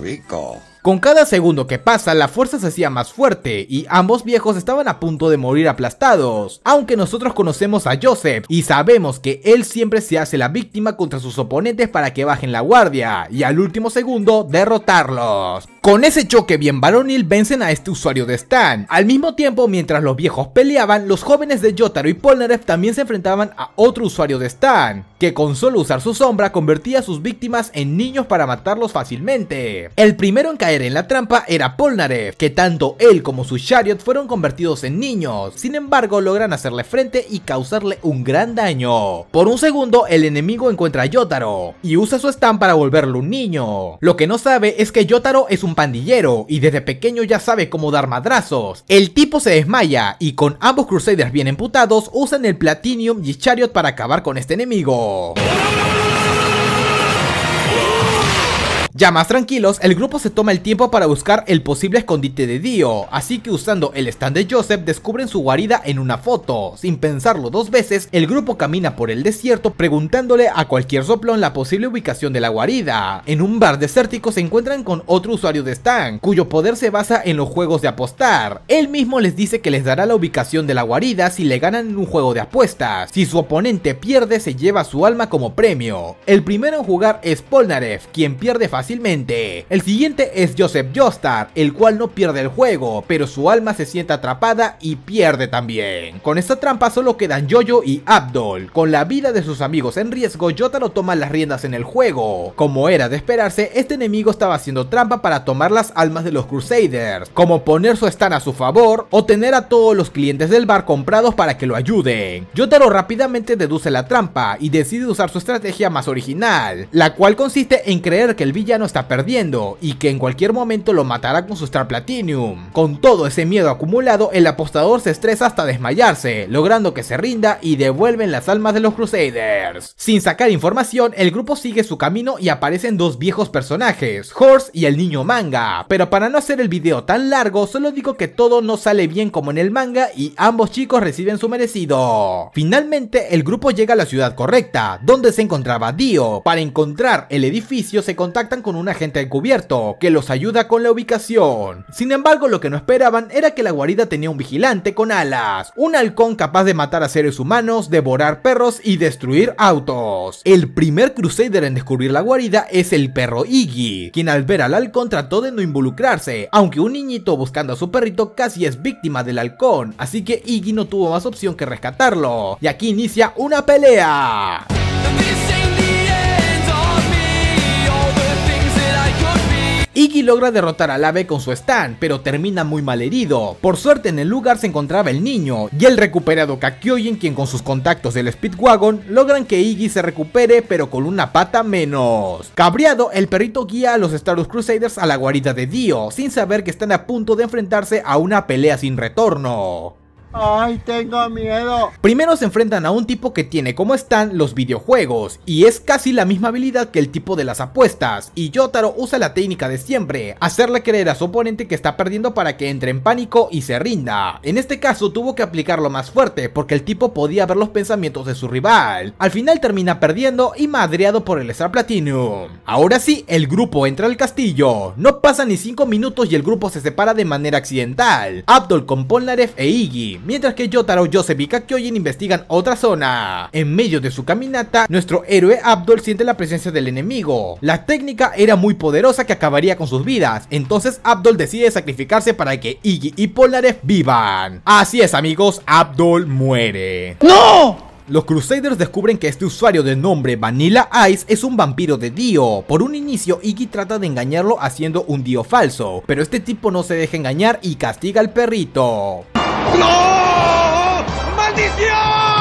Rico. Con cada segundo que pasa, la fuerza se hacía más fuerte y ambos viejos estaban a punto de morir aplastados. Aunque nosotros conocemos a Joseph y sabemos que él siempre se hace la víctima contra sus oponentes para que bajen la guardia y al último segundo derrotarlos. Con ese choque bien varonil vencen a este usuario de Stan. Al mismo tiempo, mientras los viejos peleaban, los jóvenes de Jotaro y Polnareff también se enfrentaban a otro usuario de Stan que con solo usar su sombra convertía a sus víctimas en niños para matarlos fácilmente. El primero en caer en la trampa era Polnareff, que tanto él como su Chariot fueron convertidos en niños, sin embargo logran hacerle frente y causarle un gran daño. Por un segundo el enemigo encuentra a Yotaro y usa su stand para volverlo un niño. Lo que no sabe es que Yotaro es un pandillero y desde pequeño ya sabe cómo dar madrazos. El tipo se desmaya y con ambos Crusaders bien emputados usan el Platinium y Chariot para acabar con este enemigo. よ Ya más tranquilos, el grupo se toma el tiempo para buscar el posible escondite de Dio, así que usando el stand de Joseph descubren su guarida en una foto. Sin pensarlo dos veces, el grupo camina por el desierto preguntándole a cualquier soplón la posible ubicación de la guarida. En un bar desértico se encuentran con otro usuario de stand cuyo poder se basa en los juegos de apostar. Él mismo les dice que les dará la ubicación de la guarida si le ganan en un juego de apuestas. Si su oponente pierde, se lleva su alma como premio. El primero en jugar es Polnareff, quien pierde fácilmente el siguiente es Joseph Jostar, el cual no pierde el juego, pero su alma se siente atrapada y pierde también. Con esta trampa solo quedan Jojo y Abdol. Con la vida de sus amigos en riesgo, Jotaro toma las riendas en el juego. Como era de esperarse, este enemigo estaba haciendo trampa para tomar las almas de los Crusaders, como poner su stand a su favor o tener a todos los clientes del bar comprados para que lo ayuden. Jotaro rápidamente deduce la trampa y decide usar su estrategia más original, la cual consiste en creer que el villano no está perdiendo y que en cualquier momento lo matará con su Star Platinum. Con todo ese miedo acumulado, el apostador se estresa hasta desmayarse, logrando que se rinda y devuelven las almas de los Crusaders. Sin sacar información, el grupo sigue su camino y aparecen dos viejos personajes, Horse y el niño manga. Pero para no hacer el video tan largo, solo digo que todo no sale bien como en el manga y ambos chicos reciben su merecido. Finalmente, el grupo llega a la ciudad correcta, donde se encontraba Dio. Para encontrar el edificio se contactan con un agente encubierto, que los ayuda con la ubicación. Sin embargo, lo que no esperaban era que la guarida tenía un vigilante con alas, un halcón capaz de matar a seres humanos, devorar perros y destruir autos. El primer crusader en descubrir la guarida es el perro Iggy, quien al ver al halcón trató de no involucrarse, aunque un niñito buscando a su perrito casi es víctima del halcón, así que Iggy no tuvo más opción que rescatarlo. Y aquí inicia una pelea. Iggy logra derrotar al ave con su stand, pero termina muy mal herido. Por suerte en el lugar se encontraba el niño y el recuperado Kakyoin quien con sus contactos del Speedwagon logran que Iggy se recupere pero con una pata menos. Cabreado, el perrito guía a los Star Crusaders a la guarida de Dio, sin saber que están a punto de enfrentarse a una pelea sin retorno. Ay, tengo miedo. Primero se enfrentan a un tipo que tiene como están los videojuegos y es casi la misma habilidad que el tipo de las apuestas y Yotaro usa la técnica de siempre, hacerle creer a su oponente que está perdiendo para que entre en pánico y se rinda. En este caso tuvo que aplicarlo más fuerte porque el tipo podía ver los pensamientos de su rival. Al final termina perdiendo y madreado por el Star Platinum. Ahora sí, el grupo entra al castillo. No pasa ni 5 minutos y el grupo se separa de manera accidental. Abdul con Polnareff e Iggy mientras que Yotaro, Joseph y Kakyoin investigan otra zona. En medio de su caminata, nuestro héroe Abdul siente la presencia del enemigo. La técnica era muy poderosa que acabaría con sus vidas, entonces Abdul decide sacrificarse para que Iggy y Polarev vivan. Así es amigos, Abdul muere. ¡No! Los Crusaders descubren que este usuario de nombre Vanilla Ice es un vampiro de Dio. Por un inicio, Iggy trata de engañarlo haciendo un Dio falso, pero este tipo no se deja engañar y castiga al perrito. ¡No! ¡Maldición!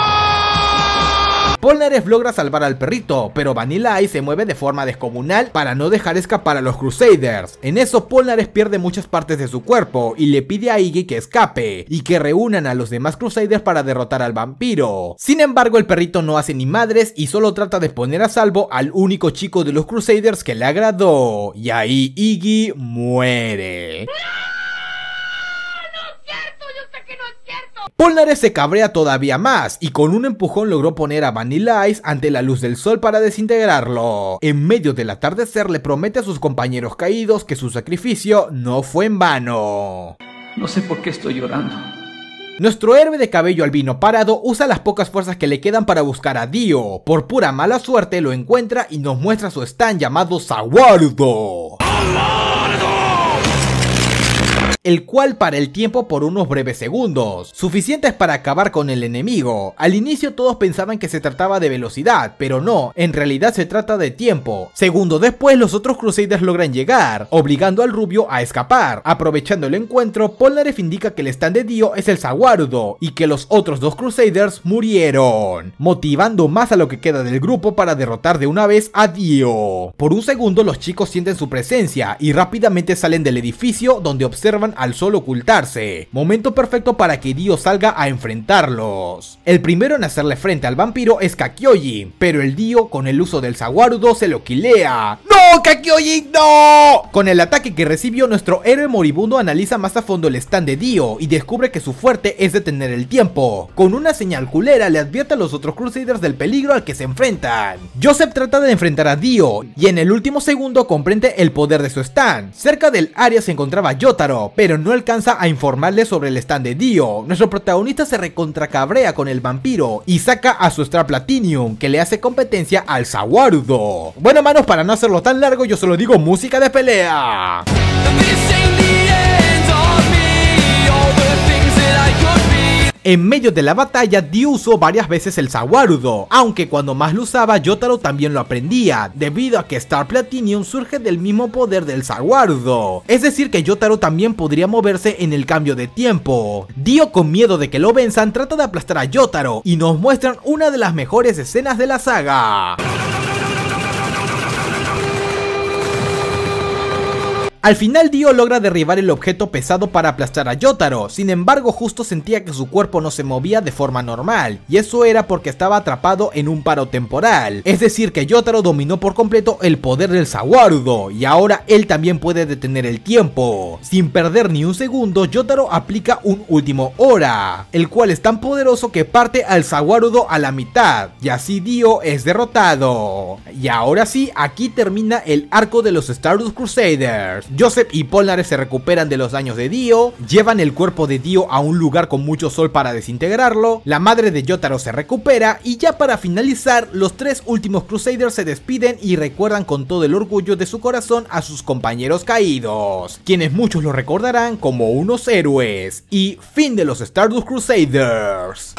Polnareff logra salvar al perrito, pero Vanilla Ice se mueve de forma descomunal para no dejar escapar a los Crusaders. En eso Polnareff pierde muchas partes de su cuerpo y le pide a Iggy que escape y que reúnan a los demás Crusaders para derrotar al vampiro. Sin embargo el perrito no hace ni madres y solo trata de poner a salvo al único chico de los Crusaders que le agradó. Y ahí Iggy muere. Polnareff se cabrea todavía más y con un empujón logró poner a Vanilla Ice ante la luz del sol para desintegrarlo. En medio del atardecer le promete a sus compañeros caídos que su sacrificio no fue en vano. No sé por qué estoy llorando. Nuestro héroe de cabello albino parado usa las pocas fuerzas que le quedan para buscar a Dio. Por pura mala suerte lo encuentra y nos muestra su stand llamado Zaguardo el cual para el tiempo por unos breves segundos, suficientes para acabar con el enemigo. Al inicio todos pensaban que se trataba de velocidad, pero no, en realidad se trata de tiempo. segundo después los otros Crusaders logran llegar, obligando al rubio a escapar. Aprovechando el encuentro, Polnareff indica que el stand de Dio es el Zaguardo y que los otros dos Crusaders murieron, motivando más a lo que queda del grupo para derrotar de una vez a Dio. Por un segundo los chicos sienten su presencia y rápidamente salen del edificio donde observan al solo ocultarse, momento perfecto para que Dio salga a enfrentarlos. El primero en hacerle frente al vampiro es Kakyoji, pero el Dio con el uso del Zaguarudo se lo quilea. ¡No, Kakyoji, no! Con el ataque que recibió, nuestro héroe moribundo analiza más a fondo el stand de Dio y descubre que su fuerte es detener el tiempo. Con una señal culera le advierte a los otros Crusaders del peligro al que se enfrentan. Joseph trata de enfrentar a Dio y en el último segundo comprende el poder de su stand. Cerca del área se encontraba Yotaro, pero no alcanza a informarle sobre el stand de Dio. Nuestro protagonista se recontracabrea con el vampiro y saca a su extra Platinum, que le hace competencia al Sawarudo. Bueno, manos, para no hacerlo tan largo, yo solo digo música de pelea. En medio de la batalla, Dio usó varias veces el Saguarudo, aunque cuando más lo usaba, Yotaro también lo aprendía, debido a que Star Platinum surge del mismo poder del Saguarudo. Es decir que Yotaro también podría moverse en el cambio de tiempo. Dio con miedo de que lo venzan trata de aplastar a Yotaro y nos muestran una de las mejores escenas de la saga. Al final Dio logra derribar el objeto pesado para aplastar a Yotaro, sin embargo justo sentía que su cuerpo no se movía de forma normal, y eso era porque estaba atrapado en un paro temporal, es decir que Yotaro dominó por completo el poder del Saguarudo, y ahora él también puede detener el tiempo. Sin perder ni un segundo, Yotaro aplica un último Hora, el cual es tan poderoso que parte al Saguarudo a la mitad, y así Dio es derrotado. Y ahora sí, aquí termina el arco de los Stardust Crusaders, Joseph y Polnareff se recuperan de los daños de Dio, llevan el cuerpo de Dio a un lugar con mucho sol para desintegrarlo, la madre de Jotaro se recupera y ya para finalizar, los tres últimos Crusaders se despiden y recuerdan con todo el orgullo de su corazón a sus compañeros caídos, quienes muchos lo recordarán como unos héroes. Y fin de los Stardust Crusaders.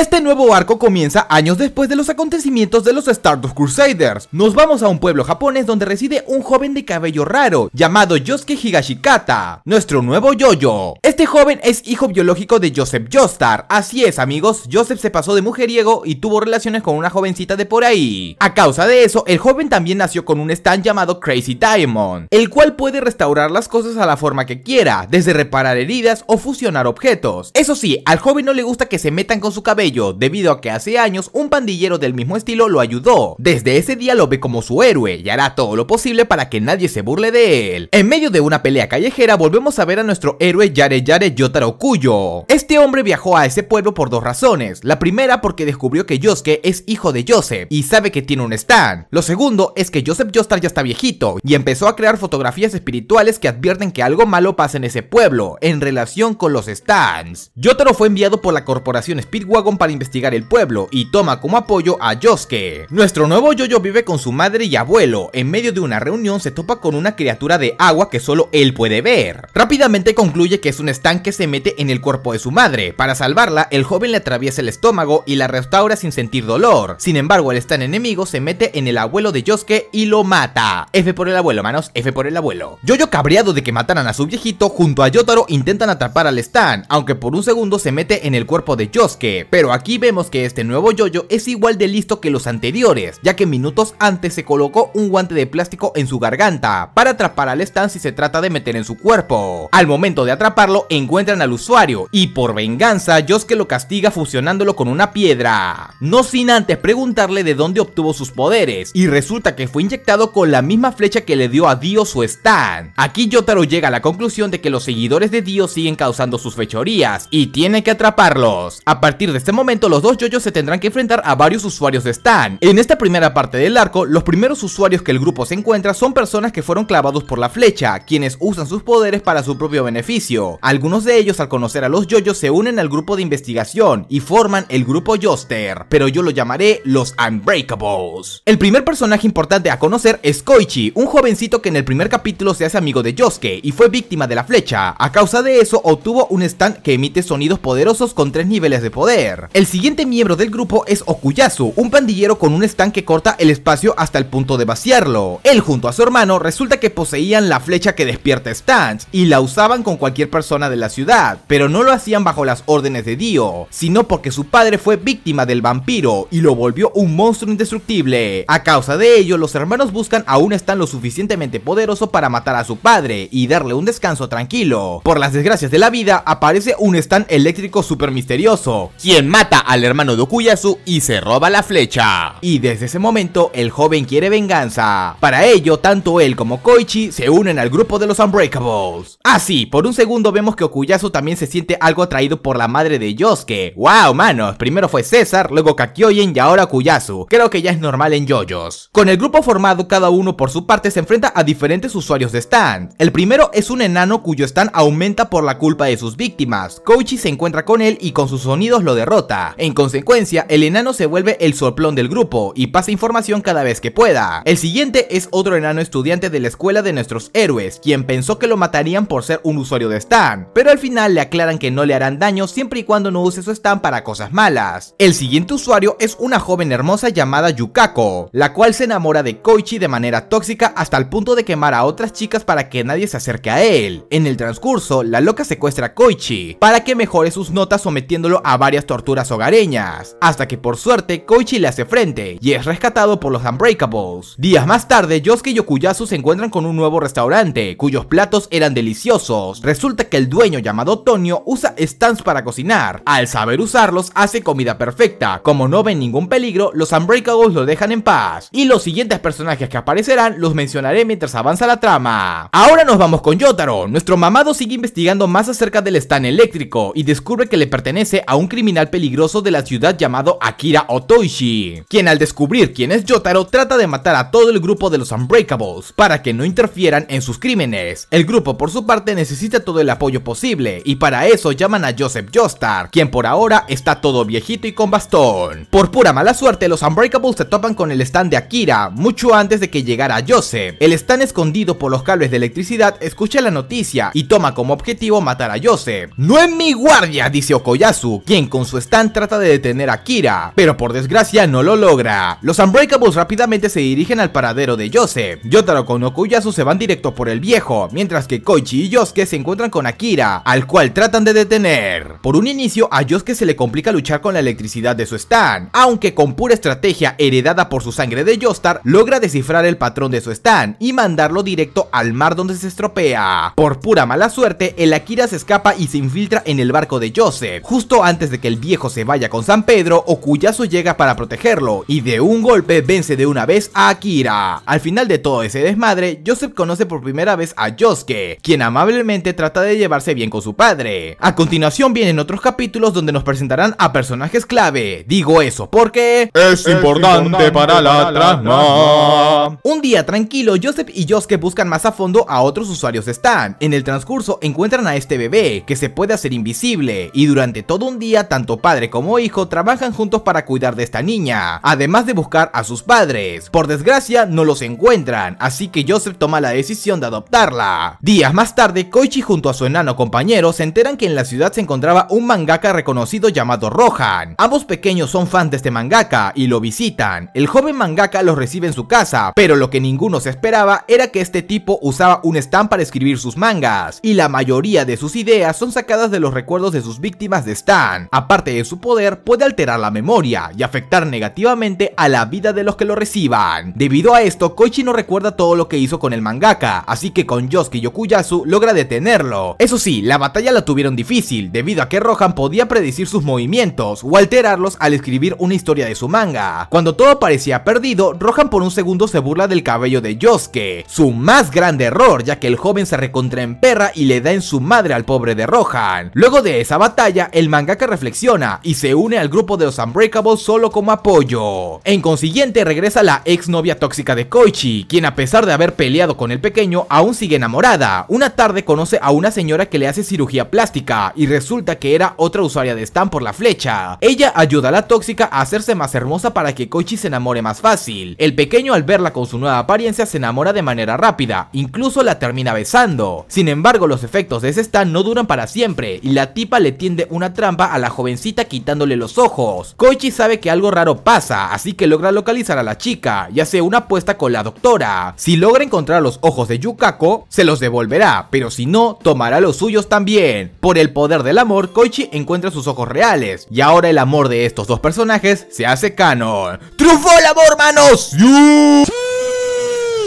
Este nuevo arco comienza años después de los acontecimientos de los of Crusaders. Nos vamos a un pueblo japonés donde reside un joven de cabello raro, llamado Yosuke Higashikata, nuestro nuevo yoyo. Este joven es hijo biológico de Joseph Joestar, así es amigos, Joseph se pasó de mujeriego y tuvo relaciones con una jovencita de por ahí. A causa de eso, el joven también nació con un stand llamado Crazy Diamond, el cual puede restaurar las cosas a la forma que quiera, desde reparar heridas o fusionar objetos. Eso sí, al joven no le gusta que se metan con su cabello debido a que hace años un pandillero del mismo estilo lo ayudó. Desde ese día lo ve como su héroe y hará todo lo posible para que nadie se burle de él. En medio de una pelea callejera volvemos a ver a nuestro héroe Yare Yare Yotaro Kuyo. Este hombre viajó a ese pueblo por dos razones. La primera porque descubrió que Yosuke es hijo de Joseph y sabe que tiene un stand. Lo segundo es que Joseph Yostar ya está viejito y empezó a crear fotografías espirituales que advierten que algo malo pasa en ese pueblo en relación con los stands. Yotaro fue enviado por la corporación Speedwagon para investigar el pueblo y toma como apoyo a Yosuke. Nuestro nuevo Yoyo vive con su madre y abuelo. En medio de una reunión se topa con una criatura de agua que solo él puede ver. Rápidamente concluye que es un estanque que se mete en el cuerpo de su madre. Para salvarla, el joven le atraviesa el estómago y la restaura sin sentir dolor. Sin embargo, el stand enemigo se mete en el abuelo de Yosuke y lo mata. F por el abuelo, manos, F por el abuelo. Yoyo cabreado de que mataran a su viejito, junto a Yotaro intentan atrapar al stand. aunque por un segundo se mete en el cuerpo de Yosuke, pero aquí vemos que este nuevo yoyo es igual de listo que los anteriores, ya que minutos antes se colocó un guante de plástico en su garganta, para atrapar al Stan si se trata de meter en su cuerpo. Al momento de atraparlo, encuentran al usuario, y por venganza, Yosuke lo castiga fusionándolo con una piedra. No sin antes preguntarle de dónde obtuvo sus poderes, y resulta que fue inyectado con la misma flecha que le dio a Dio su Stan. Aquí Yotaro llega a la conclusión de que los seguidores de Dio siguen causando sus fechorías, y tiene que atraparlos. A partir de este momento, momento los dos yoyos se tendrán que enfrentar a varios usuarios de Stan. En esta primera parte del arco, los primeros usuarios que el grupo se encuentra son personas que fueron clavados por la flecha, quienes usan sus poderes para su propio beneficio. Algunos de ellos al conocer a los yoyos se unen al grupo de investigación y forman el grupo Yoster, pero yo lo llamaré los Unbreakables. El primer personaje importante a conocer es Koichi, un jovencito que en el primer capítulo se hace amigo de Yosuke y fue víctima de la flecha. A causa de eso obtuvo un stand que emite sonidos poderosos con tres niveles de poder. El siguiente miembro del grupo es Okuyasu, un pandillero con un stand que corta el espacio hasta el punto de vaciarlo. Él junto a su hermano resulta que poseían la flecha que despierta stands y la usaban con cualquier persona de la ciudad, pero no lo hacían bajo las órdenes de Dio, sino porque su padre fue víctima del vampiro y lo volvió un monstruo indestructible. A causa de ello, los hermanos buscan a un stand lo suficientemente poderoso para matar a su padre y darle un descanso tranquilo. Por las desgracias de la vida, aparece un stand eléctrico super misterioso, quien mata al hermano de Okuyasu y se roba la flecha. Y desde ese momento el joven quiere venganza. Para ello, tanto él como Koichi se unen al grupo de los Unbreakables. Así, ah, por un segundo vemos que Okuyasu también se siente algo atraído por la madre de Yosuke. ¡Wow, manos! Primero fue César, luego Kakyoin y ahora Okuyasu. Creo que ya es normal en Yoyos. Con el grupo formado, cada uno por su parte se enfrenta a diferentes usuarios de stand. El primero es un enano cuyo stand aumenta por la culpa de sus víctimas. Koichi se encuentra con él y con sus sonidos lo derrota. En consecuencia, el enano se vuelve el soplón del grupo y pasa información cada vez que pueda. El siguiente es otro enano estudiante de la escuela de nuestros héroes, quien pensó que lo matarían por ser un usuario de Stan, pero al final le aclaran que no le harán daño siempre y cuando no use su Stan para cosas malas. El siguiente usuario es una joven hermosa llamada Yukako, la cual se enamora de Koichi de manera tóxica hasta el punto de quemar a otras chicas para que nadie se acerque a él. En el transcurso, la loca secuestra a Koichi para que mejore sus notas sometiéndolo a varias torturas hogareñas, hasta que por suerte Koichi le hace frente y es rescatado por los Unbreakables. Días más tarde, Yosuke y Okuyasu se encuentran con un nuevo restaurante, cuyos platos eran deliciosos. Resulta que el dueño llamado Tonio usa stands para cocinar. Al saber usarlos, hace comida perfecta. Como no ven ningún peligro, los Unbreakables lo dejan en paz. Y los siguientes personajes que aparecerán los mencionaré mientras avanza la trama. Ahora nos vamos con Yotaro. Nuestro mamado sigue investigando más acerca del stand eléctrico y descubre que le pertenece a un criminal peligroso peligroso de la ciudad llamado Akira Otoishi, quien al descubrir quién es Yotaro trata de matar a todo el grupo de los Unbreakables para que no interfieran en sus crímenes. El grupo por su parte necesita todo el apoyo posible y para eso llaman a Joseph Jostar, quien por ahora está todo viejito y con bastón. Por pura mala suerte los Unbreakables se topan con el stand de Akira mucho antes de que llegara Joseph. El stand escondido por los cables de electricidad escucha la noticia y toma como objetivo matar a Joseph. No es mi guardia, dice Okoyasu, quien con su Stan trata de detener a Akira, pero por desgracia no lo logra. Los Unbreakables rápidamente se dirigen al paradero de Joseph. Yotaro con Okuyasu se van directo por el viejo, mientras que Koichi y Yosuke se encuentran con Akira, al cual tratan de detener. Por un inicio, a Yosuke se le complica luchar con la electricidad de su stand, aunque con pura estrategia heredada por su sangre de Yostar, logra descifrar el patrón de su stand y mandarlo directo al mar donde se estropea. Por pura mala suerte, el Akira se escapa y se infiltra en el barco de Joseph, justo antes de que el viejo se vaya con San Pedro, o cuyazo llega para protegerlo y de un golpe vence de una vez a Akira. Al final de todo ese desmadre, Joseph conoce por primera vez a Yosuke, quien amablemente trata de llevarse bien con su padre. A continuación vienen otros capítulos donde nos presentarán a personajes clave. Digo eso porque... Es importante, para la trama. Un día tranquilo, Joseph y Yosuke buscan más a fondo a otros usuarios Stan. En el transcurso encuentran a este bebé, que se puede hacer invisible, y durante todo un día tanto para como hijo trabajan juntos para cuidar de esta niña, además de buscar a sus padres. Por desgracia, no los encuentran, así que Joseph toma la decisión de adoptarla. Días más tarde, Koichi junto a su enano compañero se enteran que en la ciudad se encontraba un mangaka reconocido llamado Rohan. Ambos pequeños son fans de este mangaka y lo visitan. El joven mangaka los recibe en su casa, pero lo que ninguno se esperaba era que este tipo usaba un stand para escribir sus mangas, y la mayoría de sus ideas son sacadas de los recuerdos de sus víctimas de stand, Aparte de su poder puede alterar la memoria y afectar negativamente a la vida de los que lo reciban. Debido a esto, Koichi no recuerda todo lo que hizo con el mangaka, así que con Yosuke Yokuyasu logra detenerlo. Eso sí, la batalla la tuvieron difícil, debido a que Rohan podía predecir sus movimientos o alterarlos al escribir una historia de su manga. Cuando todo parecía perdido, Rohan por un segundo se burla del cabello de Yosuke, su más grande error, ya que el joven se recontra en perra y le da en su madre al pobre de Rohan. Luego de esa batalla, el mangaka reflexiona y se une al grupo de los Unbreakables solo como apoyo. En consiguiente regresa la ex novia tóxica de Koichi, quien a pesar de haber peleado con el pequeño aún sigue enamorada. Una tarde conoce a una señora que le hace cirugía plástica y resulta que era otra usuaria de Stan por la flecha. Ella ayuda a la tóxica a hacerse más hermosa para que Koichi se enamore más fácil. El pequeño al verla con su nueva apariencia se enamora de manera rápida, incluso la termina besando. Sin embargo los efectos de ese Stan no duran para siempre y la tipa le tiende una trampa a la jovencita quitándole los ojos. Koichi sabe que algo raro pasa, así que logra localizar a la chica y hace una apuesta con la doctora. Si logra encontrar los ojos de Yukako, se los devolverá, pero si no, tomará los suyos también. Por el poder del amor, Koichi encuentra sus ojos reales y ahora el amor de estos dos personajes se hace canon. ¡Trufó el amor, manos!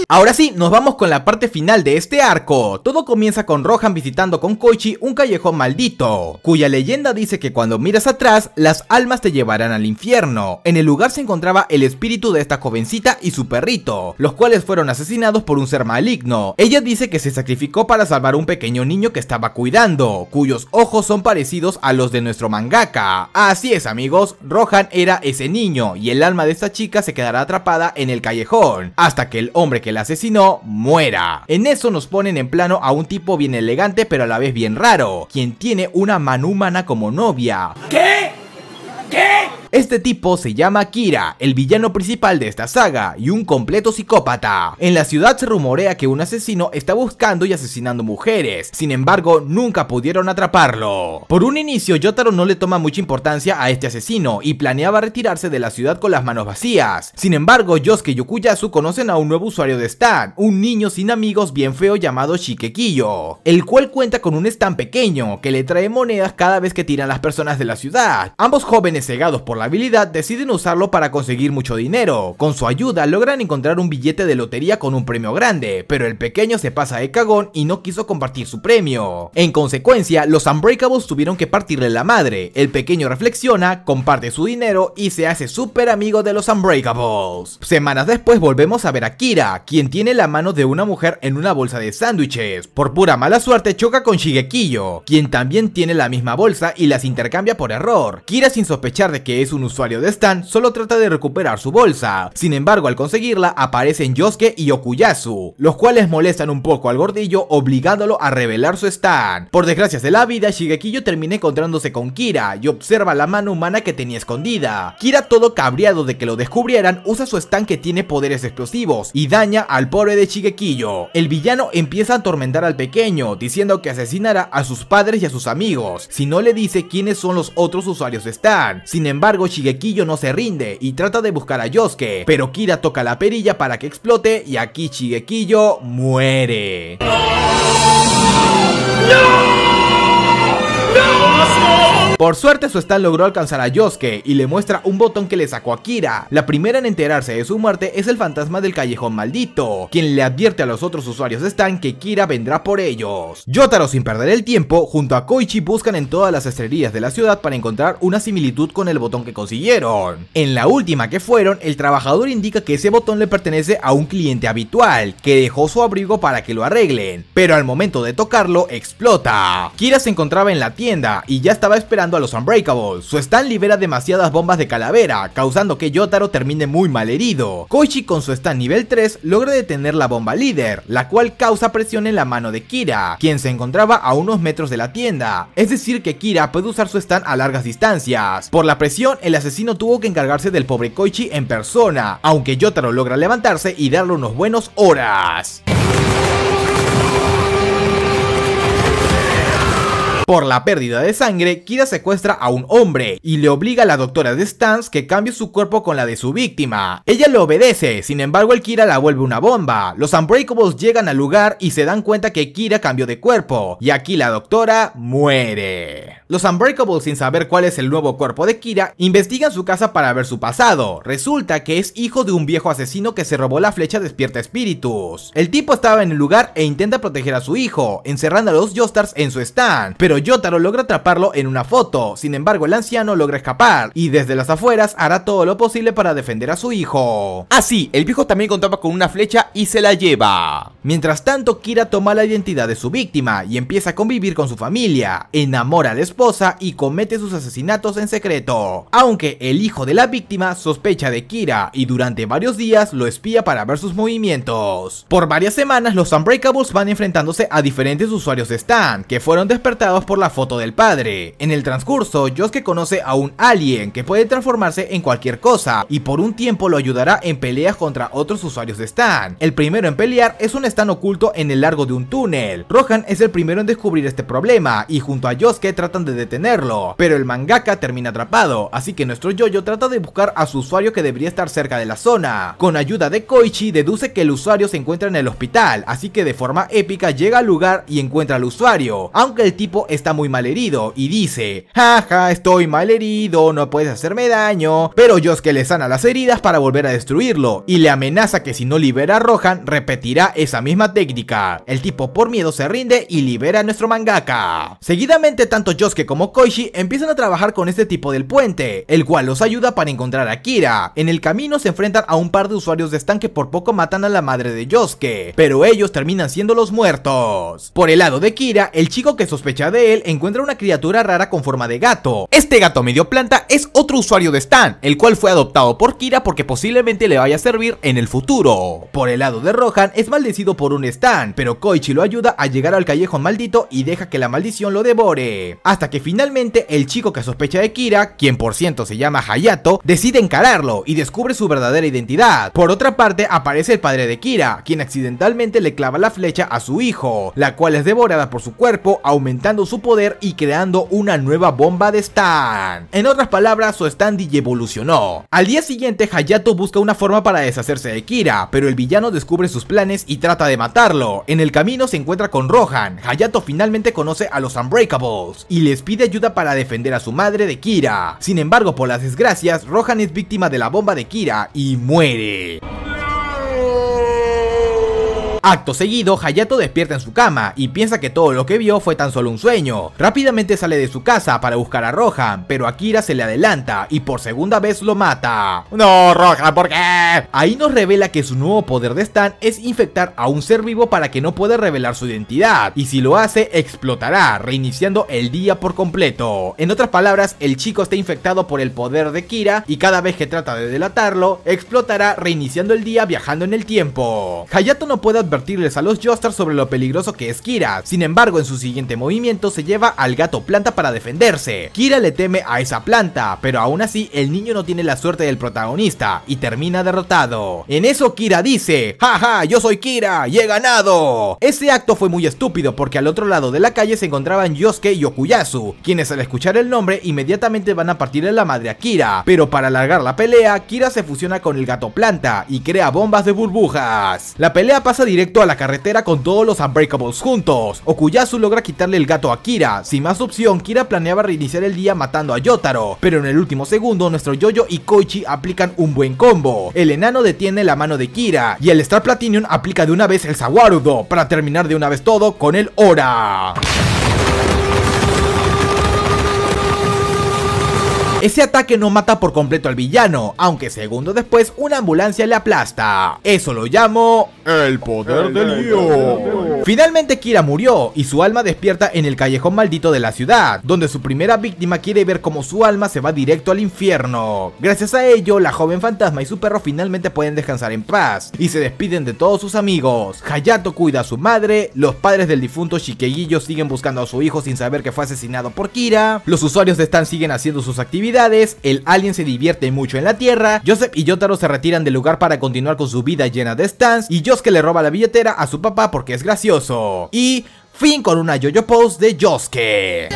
Ahora sí, nos vamos con la parte final de este arco. Todo comienza con Rohan visitando con Koichi un callejón maldito, cuya leyenda dice que cuando miras atrás, las almas te llevarán al infierno. En el lugar se encontraba el espíritu de esta jovencita y su perrito, los cuales fueron asesinados por un ser maligno. Ella dice que se sacrificó para salvar un pequeño niño que estaba cuidando, cuyos ojos son parecidos a los de nuestro mangaka. Así es amigos, Rohan era ese niño y el alma de esta chica se quedará atrapada en el callejón, hasta que el hombre que el asesino muera. En eso nos ponen en plano a un tipo bien elegante pero a la vez bien raro, quien tiene una manumana como novia. ¿Qué? Este tipo se llama Kira, el villano principal de esta saga y un completo psicópata. En la ciudad se rumorea que un asesino está buscando y asesinando mujeres, sin embargo nunca pudieron atraparlo. Por un inicio Yotaro no le toma mucha importancia a este asesino y planeaba retirarse de la ciudad con las manos vacías. Sin embargo, Yosuke y Yokuyasu conocen a un nuevo usuario de Stan, un niño sin amigos bien feo llamado Shikekiyo, el cual cuenta con un stand pequeño que le trae monedas cada vez que tiran las personas de la ciudad. Ambos jóvenes cegados por la habilidad deciden usarlo para conseguir mucho dinero. Con su ayuda logran encontrar un billete de lotería con un premio grande, pero el pequeño se pasa de cagón y no quiso compartir su premio. En consecuencia, los Unbreakables tuvieron que partirle la madre. El pequeño reflexiona, comparte su dinero y se hace súper amigo de los Unbreakables. Semanas después volvemos a ver a Kira, quien tiene la mano de una mujer en una bolsa de sándwiches. Por pura mala suerte choca con Shigekiyo, quien también tiene la misma bolsa y las intercambia por error. Kira sin sospechar de que es un usuario de Stan, solo trata de recuperar su bolsa. Sin embargo, al conseguirla, aparecen Yosuke y Okuyasu, los cuales molestan un poco al gordillo, obligándolo a revelar su Stan. Por desgracias de la vida, Shigekiyo termina encontrándose con Kira y observa la mano humana que tenía escondida. Kira, todo cabreado de que lo descubrieran, usa su Stan que tiene poderes explosivos y daña al pobre de Shigekiyo. El villano empieza a atormentar al pequeño, diciendo que asesinará a sus padres y a sus amigos, si no le dice quiénes son los otros usuarios de Stan. Sin embargo, Shigekiyo no se rinde y trata de buscar a Yosuke, pero Kira toca la perilla para que explote y aquí Shigekiyo muere. Por suerte su Stan logró alcanzar a Yosuke y le muestra un botón que le sacó a Kira. La primera en enterarse de su muerte es el fantasma del callejón maldito, quien le advierte a los otros usuarios de Stan que Kira vendrá por ellos. Yotaro sin perder el tiempo, junto a Koichi buscan en todas las estrerías de la ciudad para encontrar una similitud con el botón que consiguieron. En la última que fueron, el trabajador indica que ese botón le pertenece a un cliente habitual, que dejó su abrigo para que lo arreglen, pero al momento de tocarlo explota. Kira se encontraba en la tienda y ya estaba esperando a los Unbreakables. Su stand libera demasiadas bombas de calavera, causando que Yotaro termine muy mal herido. Koichi con su stand nivel 3 logra detener la bomba líder, la cual causa presión en la mano de Kira, quien se encontraba a unos metros de la tienda. Es decir que Kira puede usar su stand a largas distancias. Por la presión, el asesino tuvo que encargarse del pobre Koichi en persona, aunque Yotaro logra levantarse y darle unos buenos horas. Por la pérdida de sangre, Kira secuestra a un hombre y le obliga a la doctora de Stans que cambie su cuerpo con la de su víctima. Ella le obedece, sin embargo el Kira la vuelve una bomba. Los Unbreakables llegan al lugar y se dan cuenta que Kira cambió de cuerpo y aquí la doctora muere. Los Unbreakables sin saber cuál es el nuevo cuerpo de Kira investigan su casa para ver su pasado. Resulta que es hijo de un viejo asesino que se robó la flecha despierta espíritus. El tipo estaba en el lugar e intenta proteger a su hijo, encerrando a los Jostars en su stand, pero pero Yotaro logra atraparlo en una foto. Sin embargo, el anciano logra escapar y desde las afueras hará todo lo posible para defender a su hijo. Así, ah, el viejo también contaba con una flecha y se la lleva. Mientras tanto, Kira toma la identidad de su víctima y empieza a convivir con su familia, enamora a la esposa y comete sus asesinatos en secreto. Aunque el hijo de la víctima sospecha de Kira y durante varios días lo espía para ver sus movimientos. Por varias semanas, los Unbreakables van enfrentándose a diferentes usuarios de Stan, que fueron despertados por la foto del padre. En el transcurso, Josuke conoce a un alien que puede transformarse en cualquier cosa y por un tiempo lo ayudará en peleas contra otros usuarios de Stan. El primero en pelear es un Stan oculto en el largo de un túnel. Rohan es el primero en descubrir este problema y junto a Josuke tratan de detenerlo, pero el mangaka termina atrapado, así que nuestro Yoyo trata de buscar a su usuario que debería estar cerca de la zona. Con ayuda de Koichi deduce que el usuario se encuentra en el hospital, así que de forma épica llega al lugar y encuentra al usuario, aunque el tipo está muy mal herido y dice, jaja, estoy mal herido, no puedes hacerme daño, pero Josuke le sana las heridas para volver a destruirlo y le amenaza que si no libera a Rohan repetirá esa misma técnica. El tipo por miedo se rinde y libera a nuestro mangaka. Seguidamente tanto Josuke como Koichi empiezan a trabajar con este tipo del puente, el cual los ayuda para encontrar a Kira. En el camino se enfrentan a un par de usuarios de estanque por poco matan a la madre de Josuke, pero ellos terminan siendo los muertos. Por el lado de Kira, el chico que sospecha de él encuentra una criatura rara con forma de gato. Este gato medio planta es otro usuario de Stan, el cual fue adoptado por Kira porque posiblemente le vaya a servir en el futuro. Por el lado de Rohan es maldecido por un Stan, pero Koichi lo ayuda a llegar al callejón maldito y deja que la maldición lo devore. Hasta que finalmente el chico que sospecha de Kira, quien por cierto se llama Hayato, decide encararlo y descubre su verdadera identidad. Por otra parte aparece el padre de Kira, quien accidentalmente le clava la flecha a su hijo, la cual es devorada por su cuerpo aumentando su su poder y creando una nueva bomba de Stan. En otras palabras, su Stand evolucionó. Al día siguiente, Hayato busca una forma para deshacerse de Kira, pero el villano descubre sus planes y trata de matarlo. En el camino se encuentra con Rohan. Hayato finalmente conoce a los Unbreakables y les pide ayuda para defender a su madre de Kira. Sin embargo, por las desgracias, Rohan es víctima de la bomba de Kira y muere. Acto seguido, Hayato despierta en su cama y piensa que todo lo que vio fue tan solo un sueño. Rápidamente sale de su casa para buscar a Rohan, pero Akira se le adelanta y por segunda vez lo mata. ¡No, Rohan, por qué? Ahí nos revela que su nuevo poder de Stan es infectar a un ser vivo para que no pueda revelar su identidad, y si lo hace, explotará, reiniciando el día por completo. En otras palabras, el chico está infectado por el poder de Kira y cada vez que trata de delatarlo, explotará reiniciando el día viajando en el tiempo. Hayato no puede a los Jostars sobre lo peligroso que es Kira. Sin embargo, en su siguiente movimiento se lleva al gato planta para defenderse. Kira le teme a esa planta, pero aún así el niño no tiene la suerte del protagonista y termina derrotado. En eso Kira dice, ja yo soy Kira y he ganado. Este acto fue muy estúpido porque al otro lado de la calle se encontraban Yosuke y Okuyasu, quienes al escuchar el nombre inmediatamente van a partir de la madre a Kira, pero para alargar la pelea, Kira se fusiona con el gato planta y crea bombas de burbujas. La pelea pasa directamente a la carretera con todos los Unbreakables juntos. Okuyasu logra quitarle el gato a Kira. Sin más opción, Kira planeaba reiniciar el día matando a Yotaro, pero en el último segundo nuestro Yoyo y Koichi aplican un buen combo. El enano detiene la mano de Kira y el Star Platinum aplica de una vez el Sawarudo para terminar de una vez todo con el Hora. Ese ataque no mata por completo al villano, aunque segundos después una ambulancia le aplasta. Eso lo llamo... El poder del lío. Finalmente Kira murió y su alma despierta en el callejón maldito de la ciudad, donde su primera víctima quiere ver cómo su alma se va directo al infierno. Gracias a ello, la joven fantasma y su perro finalmente pueden descansar en paz y se despiden de todos sus amigos. Hayato cuida a su madre, los padres del difunto Shikeyillo siguen buscando a su hijo sin saber que fue asesinado por Kira, los usuarios de Stan siguen haciendo sus actividades el alien se divierte mucho en la Tierra, Joseph y Yotaro se retiran del lugar para continuar con su vida llena de stands y Josuke le roba la billetera a su papá porque es gracioso. Y fin con una yo-yo pose de Josuke.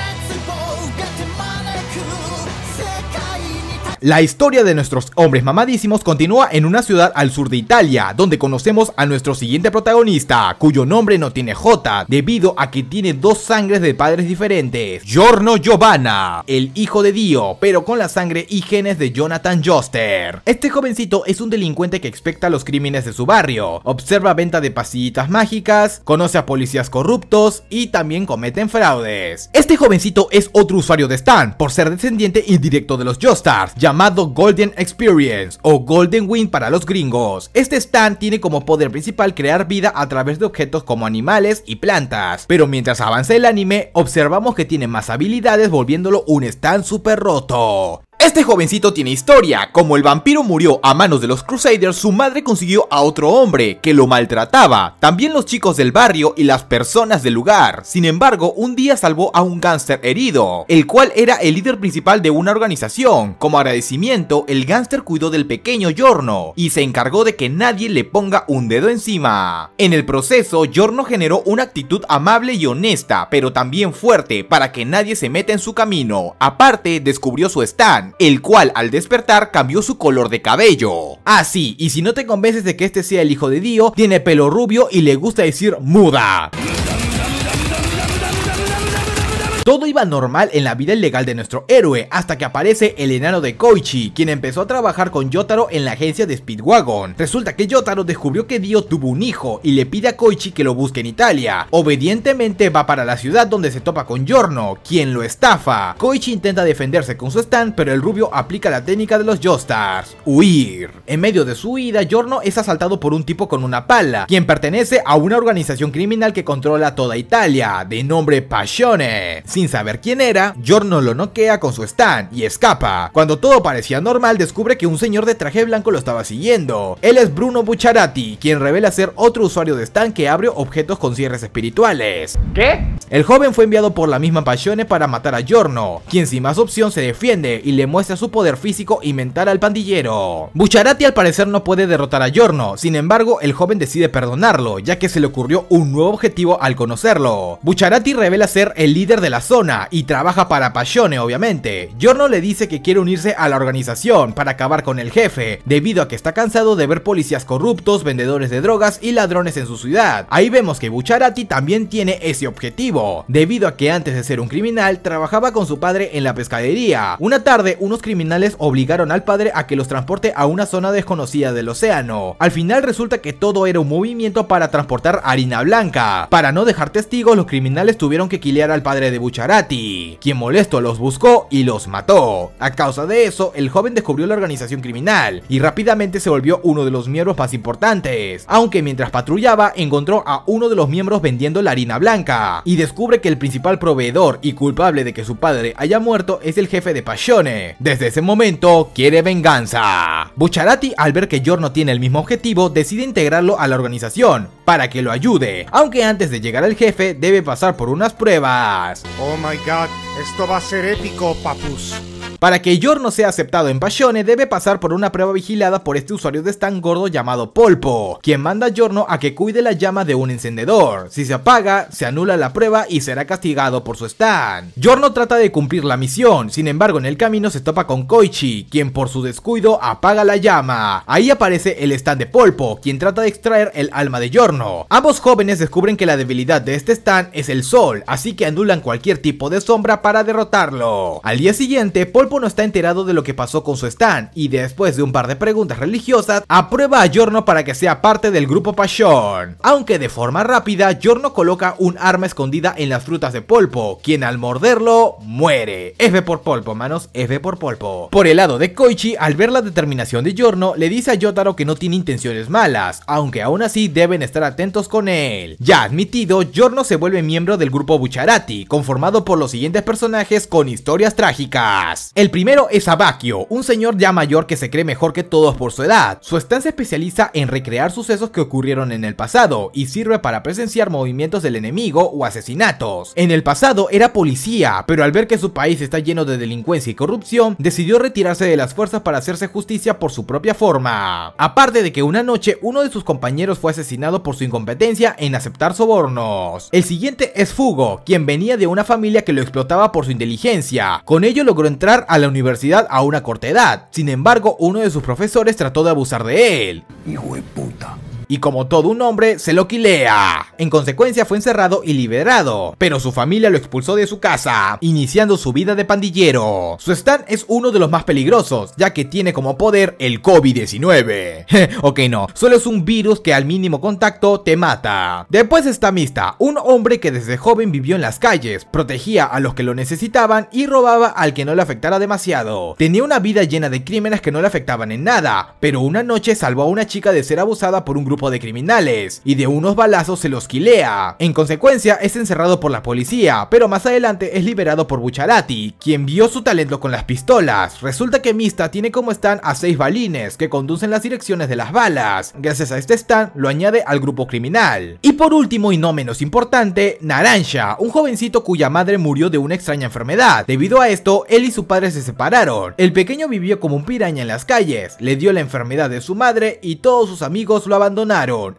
La historia de nuestros hombres mamadísimos continúa en una ciudad al sur de Italia, donde conocemos a nuestro siguiente protagonista, cuyo nombre no tiene J, debido a que tiene dos sangres de padres diferentes, Giorno Giovanna, el hijo de Dio, pero con la sangre y genes de Jonathan Joster. Este jovencito es un delincuente que expecta los crímenes de su barrio, observa venta de pasillitas mágicas, conoce a policías corruptos y también cometen fraudes. Este jovencito es otro usuario de Stan, por ser descendiente indirecto de los Jostars, llamado Golden Experience o Golden Wind para los gringos. Este stand tiene como poder principal crear vida a través de objetos como animales y plantas, pero mientras avanza el anime observamos que tiene más habilidades volviéndolo un stand super roto. Este jovencito tiene historia, como el vampiro murió a manos de los Crusaders, su madre consiguió a otro hombre que lo maltrataba, también los chicos del barrio y las personas del lugar. Sin embargo, un día salvó a un gánster herido, el cual era el líder principal de una organización. Como agradecimiento, el gánster cuidó del pequeño Yorno y se encargó de que nadie le ponga un dedo encima. En el proceso, Yorno generó una actitud amable y honesta, pero también fuerte para que nadie se meta en su camino. Aparte, descubrió su stand el cual al despertar cambió su color de cabello. Ah sí, y si no te convences de que este sea el hijo de Dio, tiene pelo rubio y le gusta decir muda. Todo iba normal en la vida ilegal de nuestro héroe, hasta que aparece el enano de Koichi, quien empezó a trabajar con Yotaro en la agencia de Speedwagon. Resulta que Yotaro descubrió que Dio tuvo un hijo y le pide a Koichi que lo busque en Italia. Obedientemente va para la ciudad donde se topa con Yorno, quien lo estafa. Koichi intenta defenderse con su stand, pero el rubio aplica la técnica de los Jostars, huir. En medio de su huida, Yorno es asaltado por un tipo con una pala, quien pertenece a una organización criminal que controla toda Italia, de nombre Passione. Sin saber quién era, Giorno lo noquea con su stand y escapa. Cuando todo parecía normal, descubre que un señor de traje blanco lo estaba siguiendo. Él es Bruno Bucciarati, quien revela ser otro usuario de stand que abrió objetos con cierres espirituales. ¿Qué? El joven fue enviado por la misma Pasione para matar a Giorno, quien sin más opción se defiende y le muestra su poder físico y mental al pandillero. Bucciarati al parecer no puede derrotar a Giorno, sin embargo el joven decide perdonarlo, ya que se le ocurrió un nuevo objetivo al conocerlo. Bucciarati revela ser el líder de la zona y trabaja para Payone obviamente. Giorno le dice que quiere unirse a la organización para acabar con el jefe, debido a que está cansado de ver policías corruptos, vendedores de drogas y ladrones en su ciudad. Ahí vemos que Bucharati también tiene ese objetivo, debido a que antes de ser un criminal trabajaba con su padre en la pescadería. Una tarde unos criminales obligaron al padre a que los transporte a una zona desconocida del océano. Al final resulta que todo era un movimiento para transportar harina blanca. Para no dejar testigos los criminales tuvieron que kilear al padre de Bucharati, quien molesto los buscó y los mató. A causa de eso, el joven descubrió la organización criminal y rápidamente se volvió uno de los miembros más importantes, aunque mientras patrullaba encontró a uno de los miembros vendiendo la harina blanca y descubre que el principal proveedor y culpable de que su padre haya muerto es el jefe de Pasione. Desde ese momento quiere venganza. Bucharati al ver que Yor no tiene el mismo objetivo decide integrarlo a la organización para que lo ayude, aunque antes de llegar al jefe debe pasar por unas pruebas. Oh my god, esto va a ser épico, papus. Para que Yorno sea aceptado en Passione debe pasar por una prueba vigilada por este usuario de stand gordo llamado Polpo, quien manda a Yorno a que cuide la llama de un encendedor. Si se apaga, se anula la prueba y será castigado por su stand. Yorno trata de cumplir la misión, sin embargo en el camino se topa con Koichi, quien por su descuido apaga la llama. Ahí aparece el stand de Polpo, quien trata de extraer el alma de Yorno. Ambos jóvenes descubren que la debilidad de este stand es el sol, así que anulan cualquier tipo de sombra para derrotarlo. Al día siguiente, Polpo no está enterado de lo que pasó con su stand y después de un par de preguntas religiosas, aprueba a Giorno para que sea parte del grupo Pasión. Aunque de forma rápida, Giorno coloca un arma escondida en las frutas de Polpo, quien al morderlo muere. F por Polpo, manos, F por Polpo. Por el lado de Koichi, al ver la determinación de Giorno, le dice a Yotaro que no tiene intenciones malas, aunque aún así deben estar atentos con él. Ya admitido, Giorno se vuelve miembro del grupo Bucharati, conformado por los siguientes personajes con historias trágicas. El primero es Abakio, un señor ya mayor que se cree mejor que todos por su edad. Su estancia especializa en recrear sucesos que ocurrieron en el pasado y sirve para presenciar movimientos del enemigo o asesinatos. En el pasado era policía, pero al ver que su país está lleno de delincuencia y corrupción, decidió retirarse de las fuerzas para hacerse justicia por su propia forma. Aparte de que una noche uno de sus compañeros fue asesinado por su incompetencia en aceptar sobornos. El siguiente es Fugo, quien venía de una familia que lo explotaba por su inteligencia. Con ello logró entrar a la universidad a una corta edad. Sin embargo, uno de sus profesores trató de abusar de él. Hijo de puta y como todo un hombre se lo quilea. En consecuencia fue encerrado y liberado, pero su familia lo expulsó de su casa, iniciando su vida de pandillero. Su stand es uno de los más peligrosos, ya que tiene como poder el COVID-19. ok no, solo es un virus que al mínimo contacto te mata. Después está Mista, un hombre que desde joven vivió en las calles, protegía a los que lo necesitaban y robaba al que no le afectara demasiado. Tenía una vida llena de crímenes que no le afectaban en nada, pero una noche salvó a una chica de ser abusada por un grupo de criminales y de unos balazos se los quilea. En consecuencia es encerrado por la policía, pero más adelante es liberado por Bucharati, quien vio su talento con las pistolas. Resulta que Mista tiene como stand a seis balines que conducen las direcciones de las balas. Gracias a este stand lo añade al grupo criminal. Y por último y no menos importante, Naranja, un jovencito cuya madre murió de una extraña enfermedad. Debido a esto, él y su padre se separaron. El pequeño vivió como un piraña en las calles, le dio la enfermedad de su madre y todos sus amigos lo abandonaron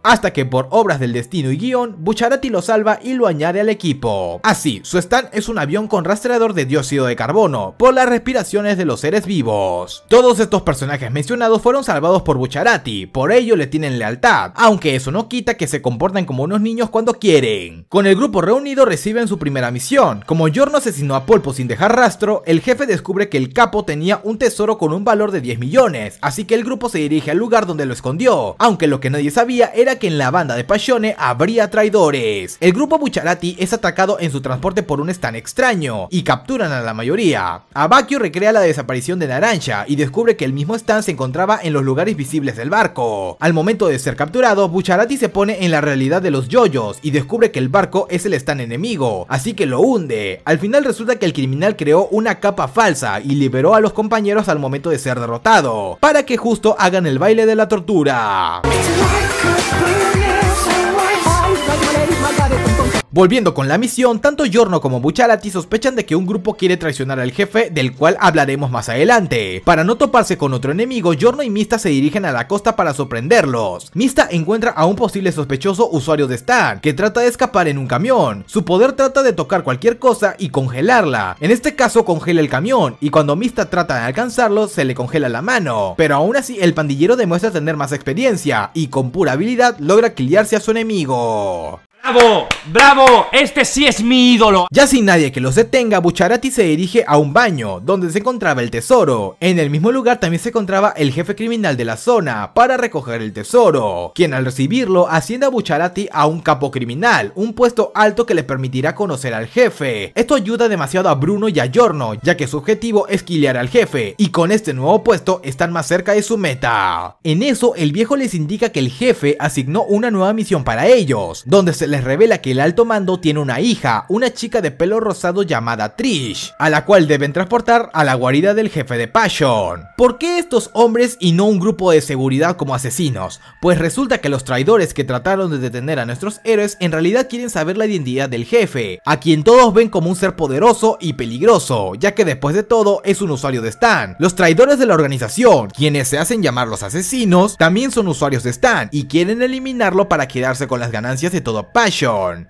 hasta que por obras del destino y guión, Bucharati lo salva y lo añade al equipo. Así, su stand es un avión con rastreador de dióxido de carbono, por las respiraciones de los seres vivos. Todos estos personajes mencionados fueron salvados por Bucharati, por ello le tienen lealtad, aunque eso no quita que se comportan como unos niños cuando quieren. Con el grupo reunido reciben su primera misión. Como Jorn asesinó a Polpo sin dejar rastro, el jefe descubre que el capo tenía un tesoro con un valor de 10 millones, así que el grupo se dirige al lugar donde lo escondió, aunque lo que nadie sabía era que en la banda de Pasione habría traidores. El grupo Bucharati es atacado en su transporte por un stand extraño y capturan a la mayoría. Abacchio recrea la desaparición de Naranja y descubre que el mismo stand se encontraba en los lugares visibles del barco. Al momento de ser capturado, Bucharati se pone en la realidad de los yoyos y descubre que el barco es el stand enemigo, así que lo hunde. Al final resulta que el criminal creó una capa falsa y liberó a los compañeros al momento de ser derrotado, para que justo hagan el baile de la tortura. be. Volviendo con la misión, tanto Yorno como Bucharati sospechan de que un grupo quiere traicionar al jefe, del cual hablaremos más adelante. Para no toparse con otro enemigo, Yorno y Mista se dirigen a la costa para sorprenderlos. Mista encuentra a un posible sospechoso usuario de Stan, que trata de escapar en un camión. Su poder trata de tocar cualquier cosa y congelarla. En este caso congela el camión, y cuando Mista trata de alcanzarlo, se le congela la mano. Pero aún así, el pandillero demuestra tener más experiencia, y con pura habilidad logra killarse a su enemigo. ¡Bravo! ¡Bravo! ¡Este sí es mi ídolo! Ya sin nadie que los detenga, Bucharati se dirige a un baño, donde se encontraba el tesoro. En el mismo lugar también se encontraba el jefe criminal de la zona, para recoger el tesoro, quien al recibirlo asciende a Bucharati a un capo criminal, un puesto alto que le permitirá conocer al jefe. Esto ayuda demasiado a Bruno y a Giorno, ya que su objetivo es quilear al jefe, y con este nuevo puesto están más cerca de su meta. En eso, el viejo les indica que el jefe asignó una nueva misión para ellos, donde se les revela que el alto mando tiene una hija, una chica de pelo rosado llamada Trish, a la cual deben transportar a la guarida del jefe de Passion. ¿Por qué estos hombres y no un grupo de seguridad como asesinos? Pues resulta que los traidores que trataron de detener a nuestros héroes en realidad quieren saber la identidad del jefe, a quien todos ven como un ser poderoso y peligroso, ya que después de todo es un usuario de Stan. Los traidores de la organización, quienes se hacen llamar los asesinos, también son usuarios de Stan y quieren eliminarlo para quedarse con las ganancias de todo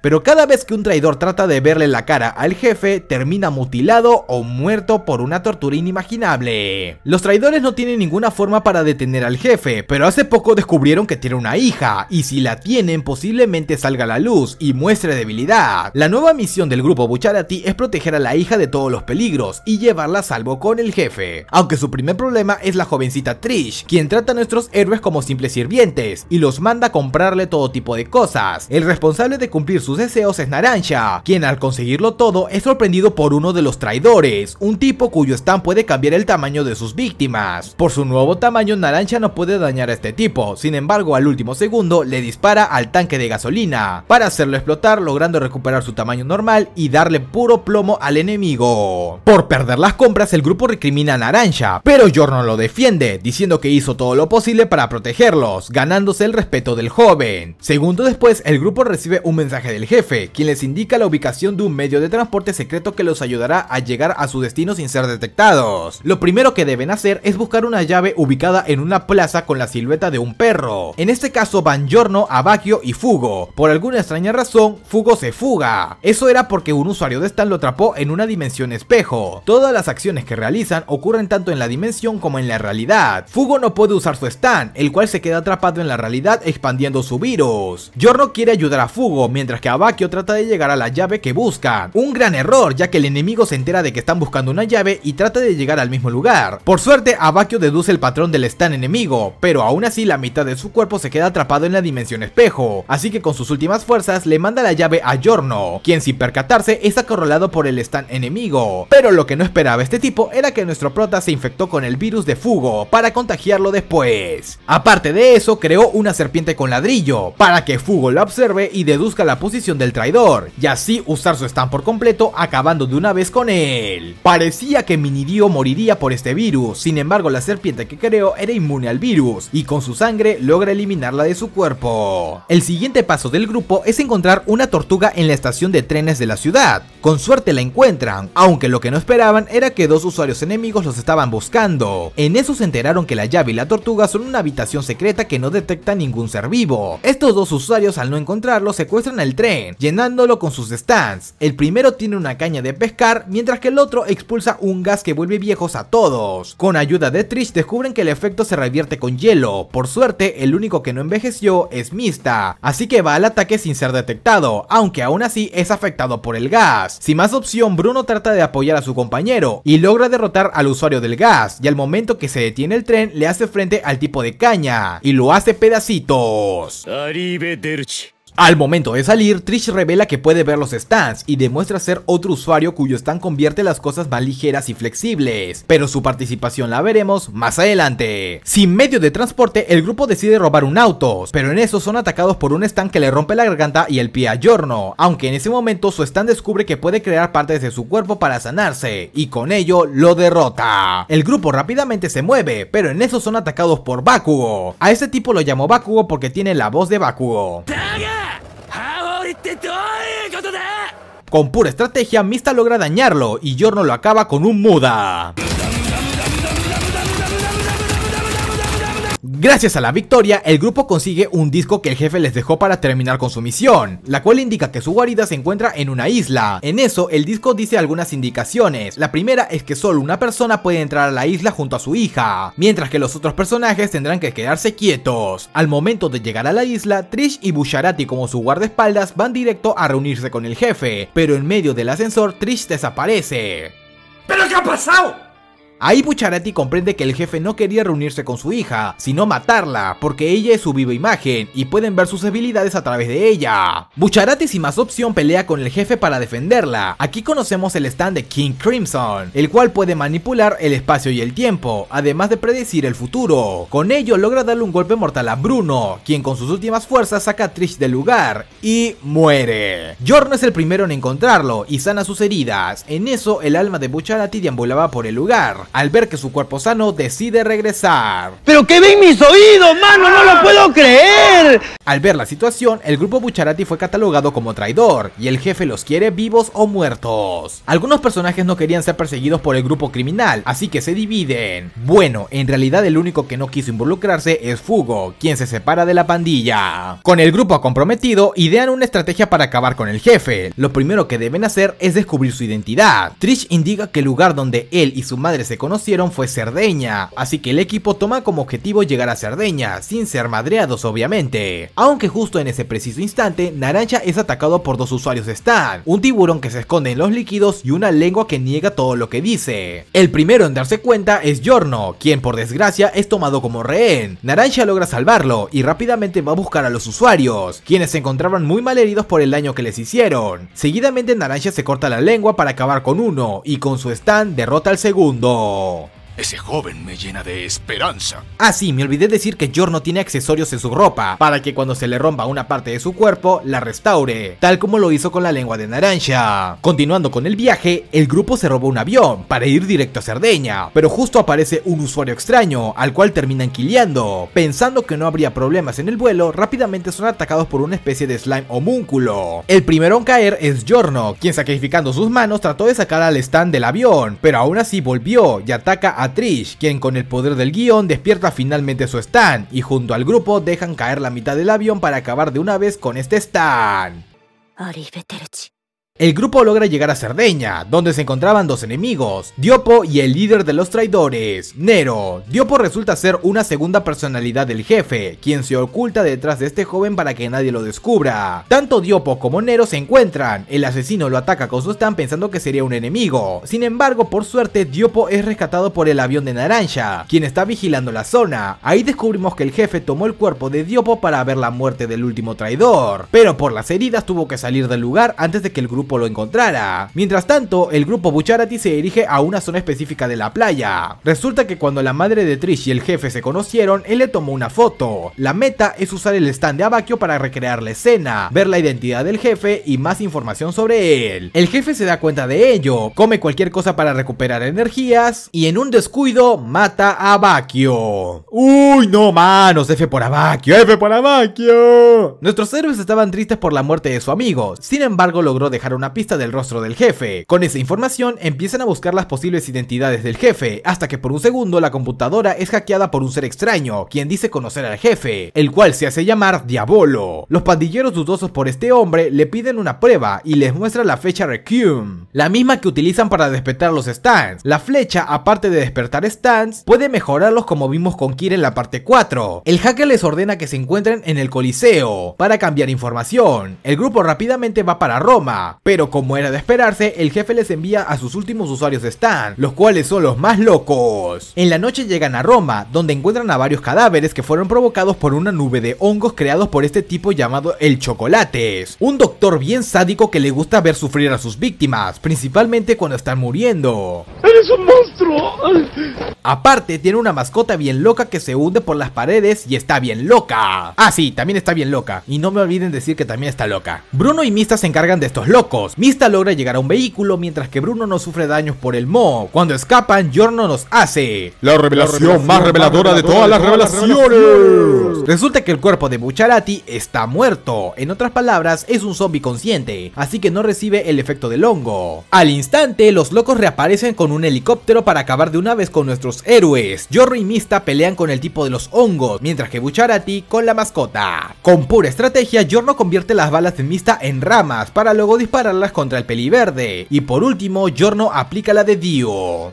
pero cada vez que un traidor trata de verle la cara al jefe, termina mutilado o muerto por una tortura inimaginable. Los traidores no tienen ninguna forma para detener al jefe, pero hace poco descubrieron que tiene una hija, y si la tienen posiblemente salga a la luz y muestre debilidad. La nueva misión del grupo Bucharati es proteger a la hija de todos los peligros y llevarla a salvo con el jefe, aunque su primer problema es la jovencita Trish, quien trata a nuestros héroes como simples sirvientes y los manda a comprarle todo tipo de cosas. El responsable de cumplir sus deseos es Naranja, quien al conseguirlo todo es sorprendido por uno de los traidores, un tipo cuyo stand puede cambiar el tamaño de sus víctimas. Por su nuevo tamaño, Naranja no puede dañar a este tipo, sin embargo al último segundo le dispara al tanque de gasolina, para hacerlo explotar logrando recuperar su tamaño normal y darle puro plomo al enemigo. Por perder las compras el grupo recrimina a Naranja, pero no lo defiende, diciendo que hizo todo lo posible para protegerlos, ganándose el respeto del joven. Segundo después el grupo recibe un mensaje del jefe, quien les indica la ubicación de un medio de transporte secreto que los ayudará a llegar a su destino sin ser detectados. Lo primero que deben hacer es buscar una llave ubicada en una plaza con la silueta de un perro. En este caso van Giorno, Abacchio y Fugo. Por alguna extraña razón, Fugo se fuga. Eso era porque un usuario de Stan lo atrapó en una dimensión espejo. Todas las acciones que realizan ocurren tanto en la dimensión como en la realidad. Fugo no puede usar su Stan, el cual se queda atrapado en la realidad expandiendo su virus. Giorno quiere ayudar a Fugo, mientras que Abaquio trata de llegar a la llave que busca, Un gran error, ya que el enemigo se entera de que están buscando una llave y trata de llegar al mismo lugar. Por suerte, Abaquio deduce el patrón del stand enemigo, pero aún así la mitad de su cuerpo se queda atrapado en la dimensión espejo, así que con sus últimas fuerzas le manda la llave a Yorno, quien sin percatarse es acorralado por el stand enemigo. Pero lo que no esperaba este tipo era que nuestro prota se infectó con el virus de Fugo para contagiarlo después. Aparte de eso, creó una serpiente con ladrillo, para que Fugo lo observe y deduzca la posición del traidor, y así usar su stand por completo acabando de una vez con él. Parecía que Minidio moriría por este virus, sin embargo la serpiente que creó era inmune al virus, y con su sangre logra eliminarla de su cuerpo. El siguiente paso del grupo es encontrar una tortuga en la estación de trenes de la ciudad. Con suerte la encuentran, aunque lo que no esperaban era que dos usuarios enemigos los estaban buscando. En eso se enteraron que la llave y la tortuga son una habitación secreta que no detecta ningún ser vivo. Estos dos usuarios al no encontrarlos secuestran el tren, llenándolo con sus stands. El primero tiene una caña de pescar, mientras que el otro expulsa un gas que vuelve viejos a todos. Con ayuda de Trish descubren que el efecto se revierte con hielo. Por suerte, el único que no envejeció es Mista, así que va al ataque sin ser detectado, aunque aún así es afectado por el gas. Sin más opción, Bruno trata de apoyar a su compañero y logra derrotar al usuario del gas, y al momento que se detiene el tren le hace frente al tipo de caña y lo hace pedacitos. Al momento de salir, Trish revela que puede ver los stands y demuestra ser otro usuario cuyo stand convierte las cosas más ligeras y flexibles, pero su participación la veremos más adelante. Sin medio de transporte, el grupo decide robar un auto, pero en eso son atacados por un stand que le rompe la garganta y el pie a Jorno. aunque en ese momento su stand descubre que puede crear partes de su cuerpo para sanarse, y con ello lo derrota. El grupo rápidamente se mueve, pero en eso son atacados por Bakugo. A este tipo lo llamó Bakugo porque tiene la voz de Bakugo. Con pura estrategia, Mista logra dañarlo y Jorno lo acaba con un Muda. Gracias a la victoria, el grupo consigue un disco que el jefe les dejó para terminar con su misión, la cual indica que su guarida se encuentra en una isla. En eso, el disco dice algunas indicaciones. La primera es que solo una persona puede entrar a la isla junto a su hija, mientras que los otros personajes tendrán que quedarse quietos. Al momento de llegar a la isla, Trish y Busharati como su guardaespaldas van directo a reunirse con el jefe, pero en medio del ascensor Trish desaparece. ¿Pero qué ha pasado? Ahí Bucharati comprende que el jefe no quería reunirse con su hija, sino matarla, porque ella es su viva imagen y pueden ver sus habilidades a través de ella. Bucharati sin más opción pelea con el jefe para defenderla. Aquí conocemos el stand de King Crimson, el cual puede manipular el espacio y el tiempo, además de predecir el futuro. Con ello logra darle un golpe mortal a Bruno, quien con sus últimas fuerzas saca a Trish del lugar y muere. Jorn es el primero en encontrarlo y sana sus heridas. En eso el alma de Bucharati deambulaba por el lugar. Al ver que su cuerpo sano decide regresar. ¡Pero que ven mis oídos, mano! ¡No lo puedo creer! Al ver la situación, el grupo Bucharati fue catalogado como traidor y el jefe los quiere vivos o muertos. Algunos personajes no querían ser perseguidos por el grupo criminal, así que se dividen. Bueno, en realidad el único que no quiso involucrarse es Fugo, quien se separa de la pandilla. Con el grupo comprometido, idean una estrategia para acabar con el jefe. Lo primero que deben hacer es descubrir su identidad. Trish indica que el lugar donde él y su madre se conocieron fue Cerdeña, así que el equipo toma como objetivo llegar a Cerdeña, sin ser madreados obviamente. Aunque justo en ese preciso instante, Naranja es atacado por dos usuarios de Stan, un tiburón que se esconde en los líquidos y una lengua que niega todo lo que dice. El primero en darse cuenta es Giorno, quien por desgracia es tomado como rehén. Naranja logra salvarlo y rápidamente va a buscar a los usuarios, quienes se encontraban muy malheridos por el daño que les hicieron. Seguidamente Naranja se corta la lengua para acabar con uno y con su stand derrota al segundo. Oh. Ese joven me llena de esperanza. Ah, sí, me olvidé decir que Giorno tiene accesorios en su ropa, para que cuando se le rompa una parte de su cuerpo, la restaure, tal como lo hizo con la lengua de naranja. Continuando con el viaje, el grupo se robó un avión para ir directo a Cerdeña, pero justo aparece un usuario extraño, al cual terminan quilleando. Pensando que no habría problemas en el vuelo, rápidamente son atacados por una especie de slime homúnculo. El primero en caer es Giorno, quien sacrificando sus manos trató de sacar al stand del avión, pero aún así volvió y ataca a Trish, quien con el poder del guión despierta finalmente su stand y junto al grupo dejan caer la mitad del avión para acabar de una vez con este stand. El grupo logra llegar a Cerdeña, donde se encontraban dos enemigos, Diopo y el líder de los traidores, Nero. Diopo resulta ser una segunda personalidad del jefe, quien se oculta detrás de este joven para que nadie lo descubra. Tanto Diopo como Nero se encuentran, el asesino lo ataca con su stand pensando que sería un enemigo. Sin embargo, por suerte, Diopo es rescatado por el avión de Naranja, quien está vigilando la zona. Ahí descubrimos que el jefe tomó el cuerpo de Diopo para ver la muerte del último traidor, pero por las heridas tuvo que salir del lugar antes de que el grupo lo encontrara. Mientras tanto, el grupo Bucharati se dirige a una zona específica de la playa. Resulta que cuando la madre de Trish y el jefe se conocieron, él le tomó una foto. La meta es usar el stand de Abakio para recrear la escena, ver la identidad del jefe y más información sobre él. El jefe se da cuenta de ello, come cualquier cosa para recuperar energías y en un descuido mata a Abakio. ¡Uy, no, manos! F por Abakio, F por Abakio. Nuestros héroes estaban tristes por la muerte de su amigo, sin embargo logró dejar una pista del rostro del jefe. Con esa información empiezan a buscar las posibles identidades del jefe, hasta que por un segundo la computadora es hackeada por un ser extraño, quien dice conocer al jefe, el cual se hace llamar Diabolo. Los pandilleros dudosos por este hombre le piden una prueba y les muestra la fecha Requiem, la misma que utilizan para despertar los stands. La flecha, aparte de despertar stands, puede mejorarlos como vimos con Kira en la parte 4. El hacker les ordena que se encuentren en el Coliseo para cambiar información. El grupo rápidamente va para Roma, pero como era de esperarse, el jefe les envía a sus últimos usuarios Stan, los cuales son los más locos. En la noche llegan a Roma, donde encuentran a varios cadáveres que fueron provocados por una nube de hongos creados por este tipo llamado el Chocolates, un doctor bien sádico que le gusta ver sufrir a sus víctimas, principalmente cuando están muriendo. ¡Eres un monstruo! Aparte, tiene una mascota bien loca que se hunde por las paredes y está bien loca. Ah, sí, también está bien loca. Y no me olviden decir que también está loca. Bruno y Mista se encargan de estos locos Mista logra llegar a un vehículo mientras que Bruno no sufre daños por el Mo. Cuando escapan, Giorno nos hace la revelación, más reveladora, de, todas las revelaciones. Resulta que el cuerpo de Bucharati está muerto. En otras palabras, es un zombie consciente, así que no recibe el efecto del hongo. Al instante, los locos reaparecen con un helicóptero para acabar de una vez con nuestros héroes. Giorno y Mista pelean con el tipo de los hongos, mientras que Bucharati con la mascota. Con pura estrategia, Giorno convierte las balas de Mista en ramas para luego disparar las contra el peli peliverde. Y por último, Giorno aplica la de Dio.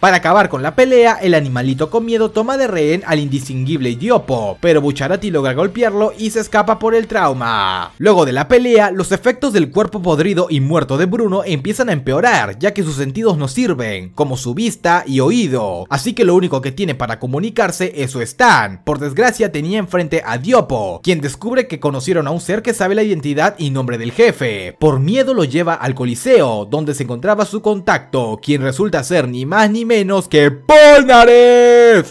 Para acabar con la pelea, el animalito con miedo toma de rehén al indistinguible Diopo, pero Bucharati logra golpearlo y se escapa por el trauma. Luego de la pelea, los efectos del cuerpo podrido y muerto de Bruno empiezan a empeorar, ya que sus sentidos no sirven, como su vista y oído, así que lo único que tiene para comunicarse es su stand. Por desgracia tenía enfrente a Diopo, quien descubre que conocieron a un ser que sabe la identidad y nombre del jefe. Por miedo lo lleva al Coliseo, donde se encontraba su contacto, quien resulta ser ni más ni menos menos que Polnareff.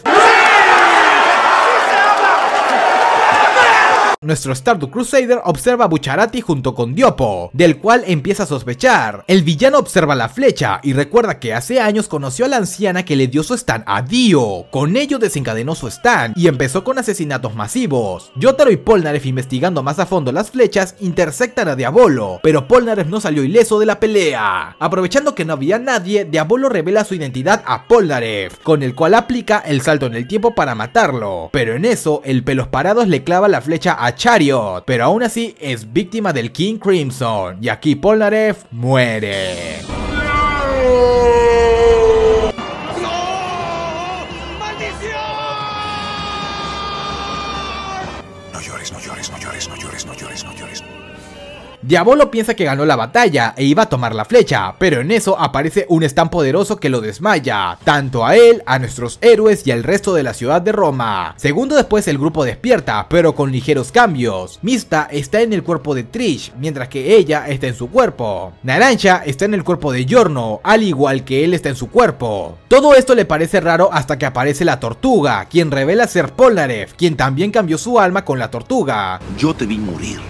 Nuestro Stardew Crusader observa a Bucharati junto con Diopo, del cual empieza a sospechar. El villano observa la flecha y recuerda que hace años conoció a la anciana que le dio su stand a Dio. Con ello desencadenó su stand y empezó con asesinatos masivos. Yotaro y Polnareff investigando más a fondo las flechas intersectan a Diabolo, pero Polnareff no salió ileso de la pelea. Aprovechando que no había nadie, Diabolo revela su identidad a Polnareff, con el cual aplica el salto en el tiempo para matarlo. Pero en eso, el pelos parados le clava la flecha a Chariot, pero aún así es víctima del King Crimson y aquí Polnareff muere. Diabolo piensa que ganó la batalla e iba a tomar la flecha, pero en eso aparece un tan poderoso que lo desmaya, tanto a él, a nuestros héroes y al resto de la ciudad de Roma. Segundo después el grupo despierta, pero con ligeros cambios. Mista está en el cuerpo de Trish, mientras que ella está en su cuerpo. Naranja está en el cuerpo de Yorno, al igual que él está en su cuerpo. Todo esto le parece raro hasta que aparece la tortuga, quien revela ser Polnareff, quien también cambió su alma con la tortuga. Yo te vi morir.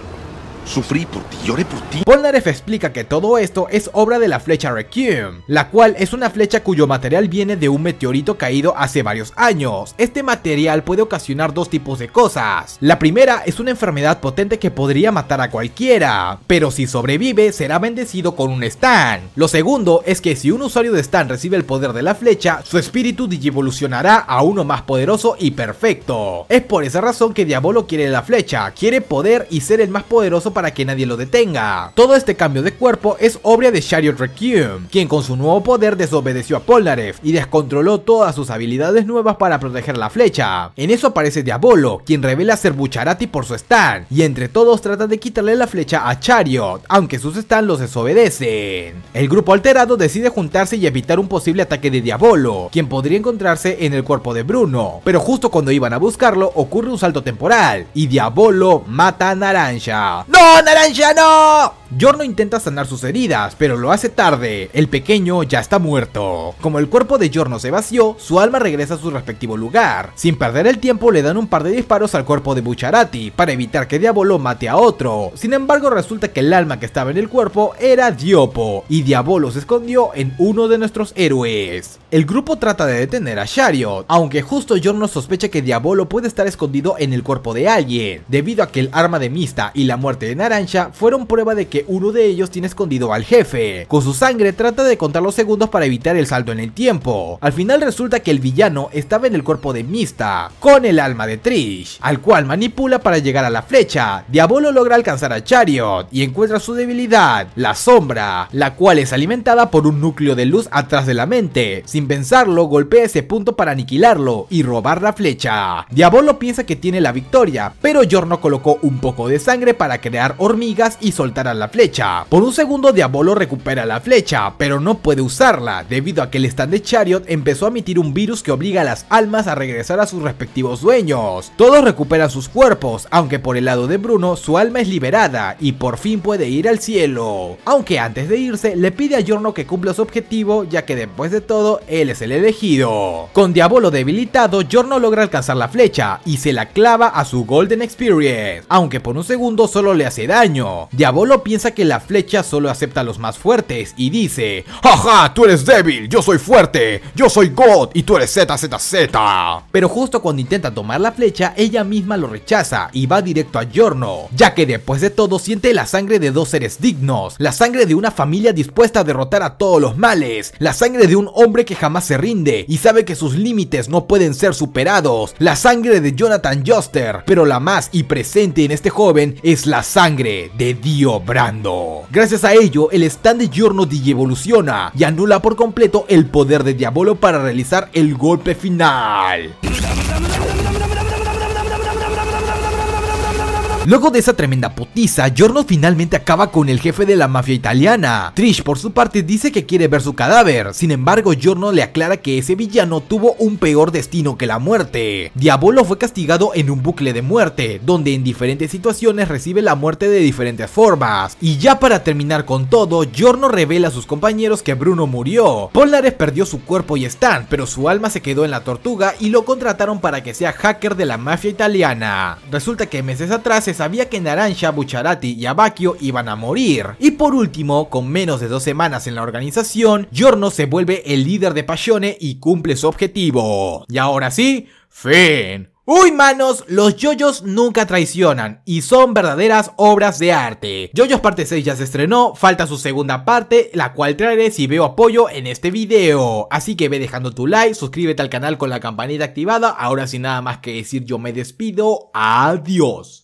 Sufrí por ti, lloré por ti. Polnareff explica que todo esto es obra de la flecha Requiem, la cual es una flecha cuyo material viene de un meteorito caído hace varios años. Este material puede ocasionar dos tipos de cosas. La primera es una enfermedad potente que podría matar a cualquiera, pero si sobrevive será bendecido con un Stan Lo segundo es que si un usuario de Stan recibe el poder de la flecha, su espíritu digivolucionará a uno más poderoso y perfecto. Es por esa razón que Diabolo quiere la flecha, quiere poder y ser el más poderoso para que nadie lo detenga. Todo este cambio de cuerpo es obra de Shariot Requiem, quien con su nuevo poder desobedeció a Polnareff y descontroló todas sus habilidades nuevas para proteger la flecha. En eso aparece Diabolo, quien revela ser Bucharati por su stand, y entre todos Trata de quitarle la flecha a Chariot, aunque sus stands los desobedecen. El grupo alterado decide juntarse y evitar un posible ataque de Diabolo, quien podría encontrarse en el cuerpo de Bruno, pero justo cuando iban a buscarlo ocurre un salto temporal, y Diabolo mata a Naranja. ¡No! ナランシャの Giorno intenta sanar sus heridas, pero lo hace tarde, el pequeño ya está muerto. Como el cuerpo de Giorno se vació, su alma regresa a su respectivo lugar. Sin perder el tiempo le dan un par de disparos al cuerpo de Bucharati para evitar que Diabolo mate a otro. Sin embargo resulta que el alma que estaba en el cuerpo era Diopo y Diabolo se escondió en uno de nuestros héroes. El grupo trata de detener a Shariot, aunque justo Giorno sospecha que Diabolo puede estar escondido en el cuerpo de alguien, debido a que el arma de Mista y la muerte de Naranja fueron prueba de que uno de ellos tiene escondido al jefe. Con su sangre trata de contar los segundos para evitar el salto en el tiempo. Al final resulta que el villano estaba en el cuerpo de Mista, con el alma de Trish, al cual manipula para llegar a la flecha. Diabolo logra alcanzar a Chariot y encuentra su debilidad, la sombra, la cual es alimentada por un núcleo de luz atrás de la mente. Sin pensarlo, golpea ese punto para aniquilarlo y robar la flecha. Diabolo piensa que tiene la victoria, pero no colocó un poco de sangre para crear hormigas y soltar a la flecha. Por un segundo Diabolo recupera la flecha, pero no puede usarla, debido a que el stand de Chariot empezó a emitir un virus que obliga a las almas a regresar a sus respectivos dueños. Todos recuperan sus cuerpos, aunque por el lado de Bruno su alma es liberada y por fin puede ir al cielo. Aunque antes de irse le pide a Giorno que cumpla su objetivo, ya que después de todo él es el elegido. Con Diabolo debilitado, Giorno logra alcanzar la flecha y se la clava a su Golden Experience, aunque por un segundo solo le hace daño. Diabolo pierde piensa que la flecha solo acepta a los más fuertes y dice, ¡Jaja! ¡Tú eres débil! ¡Yo soy fuerte! ¡Yo soy God! ¡Y tú eres ZZZ! Pero justo cuando intenta tomar la flecha, ella misma lo rechaza y va directo a Yorno, ya que después de todo siente la sangre de dos seres dignos, la sangre de una familia dispuesta a derrotar a todos los males, la sangre de un hombre que jamás se rinde y sabe que sus límites no pueden ser superados, la sangre de Jonathan Juster. pero la más y presente en este joven es la sangre de Dio Brown. Gracias a ello, el stand de Giorno evoluciona y anula por completo el poder de Diabolo para realizar el golpe final. Luego de esa tremenda putiza, Giorno finalmente acaba con el jefe de la mafia italiana. Trish por su parte dice que quiere ver su cadáver, sin embargo Giorno le aclara que ese villano tuvo un peor destino que la muerte. Diabolo fue castigado en un bucle de muerte, donde en diferentes situaciones recibe la muerte de diferentes formas. Y ya para terminar con todo, Giorno revela a sus compañeros que Bruno murió. Polares perdió su cuerpo y Stan, pero su alma se quedó en la tortuga y lo contrataron para que sea hacker de la mafia italiana. Resulta que meses atrás sabía que Naranja, Bucharati y Abakio iban a morir. Y por último, con menos de dos semanas en la organización, Giorno se vuelve el líder de Passione y cumple su objetivo. Y ahora sí, fin. Uy, manos, los yoyos nunca traicionan y son verdaderas obras de arte. Yoyos parte 6 ya se estrenó, falta su segunda parte, la cual traeré si veo apoyo en este video. Así que ve dejando tu like, suscríbete al canal con la campanita activada. Ahora sin nada más que decir, yo me despido. Adiós.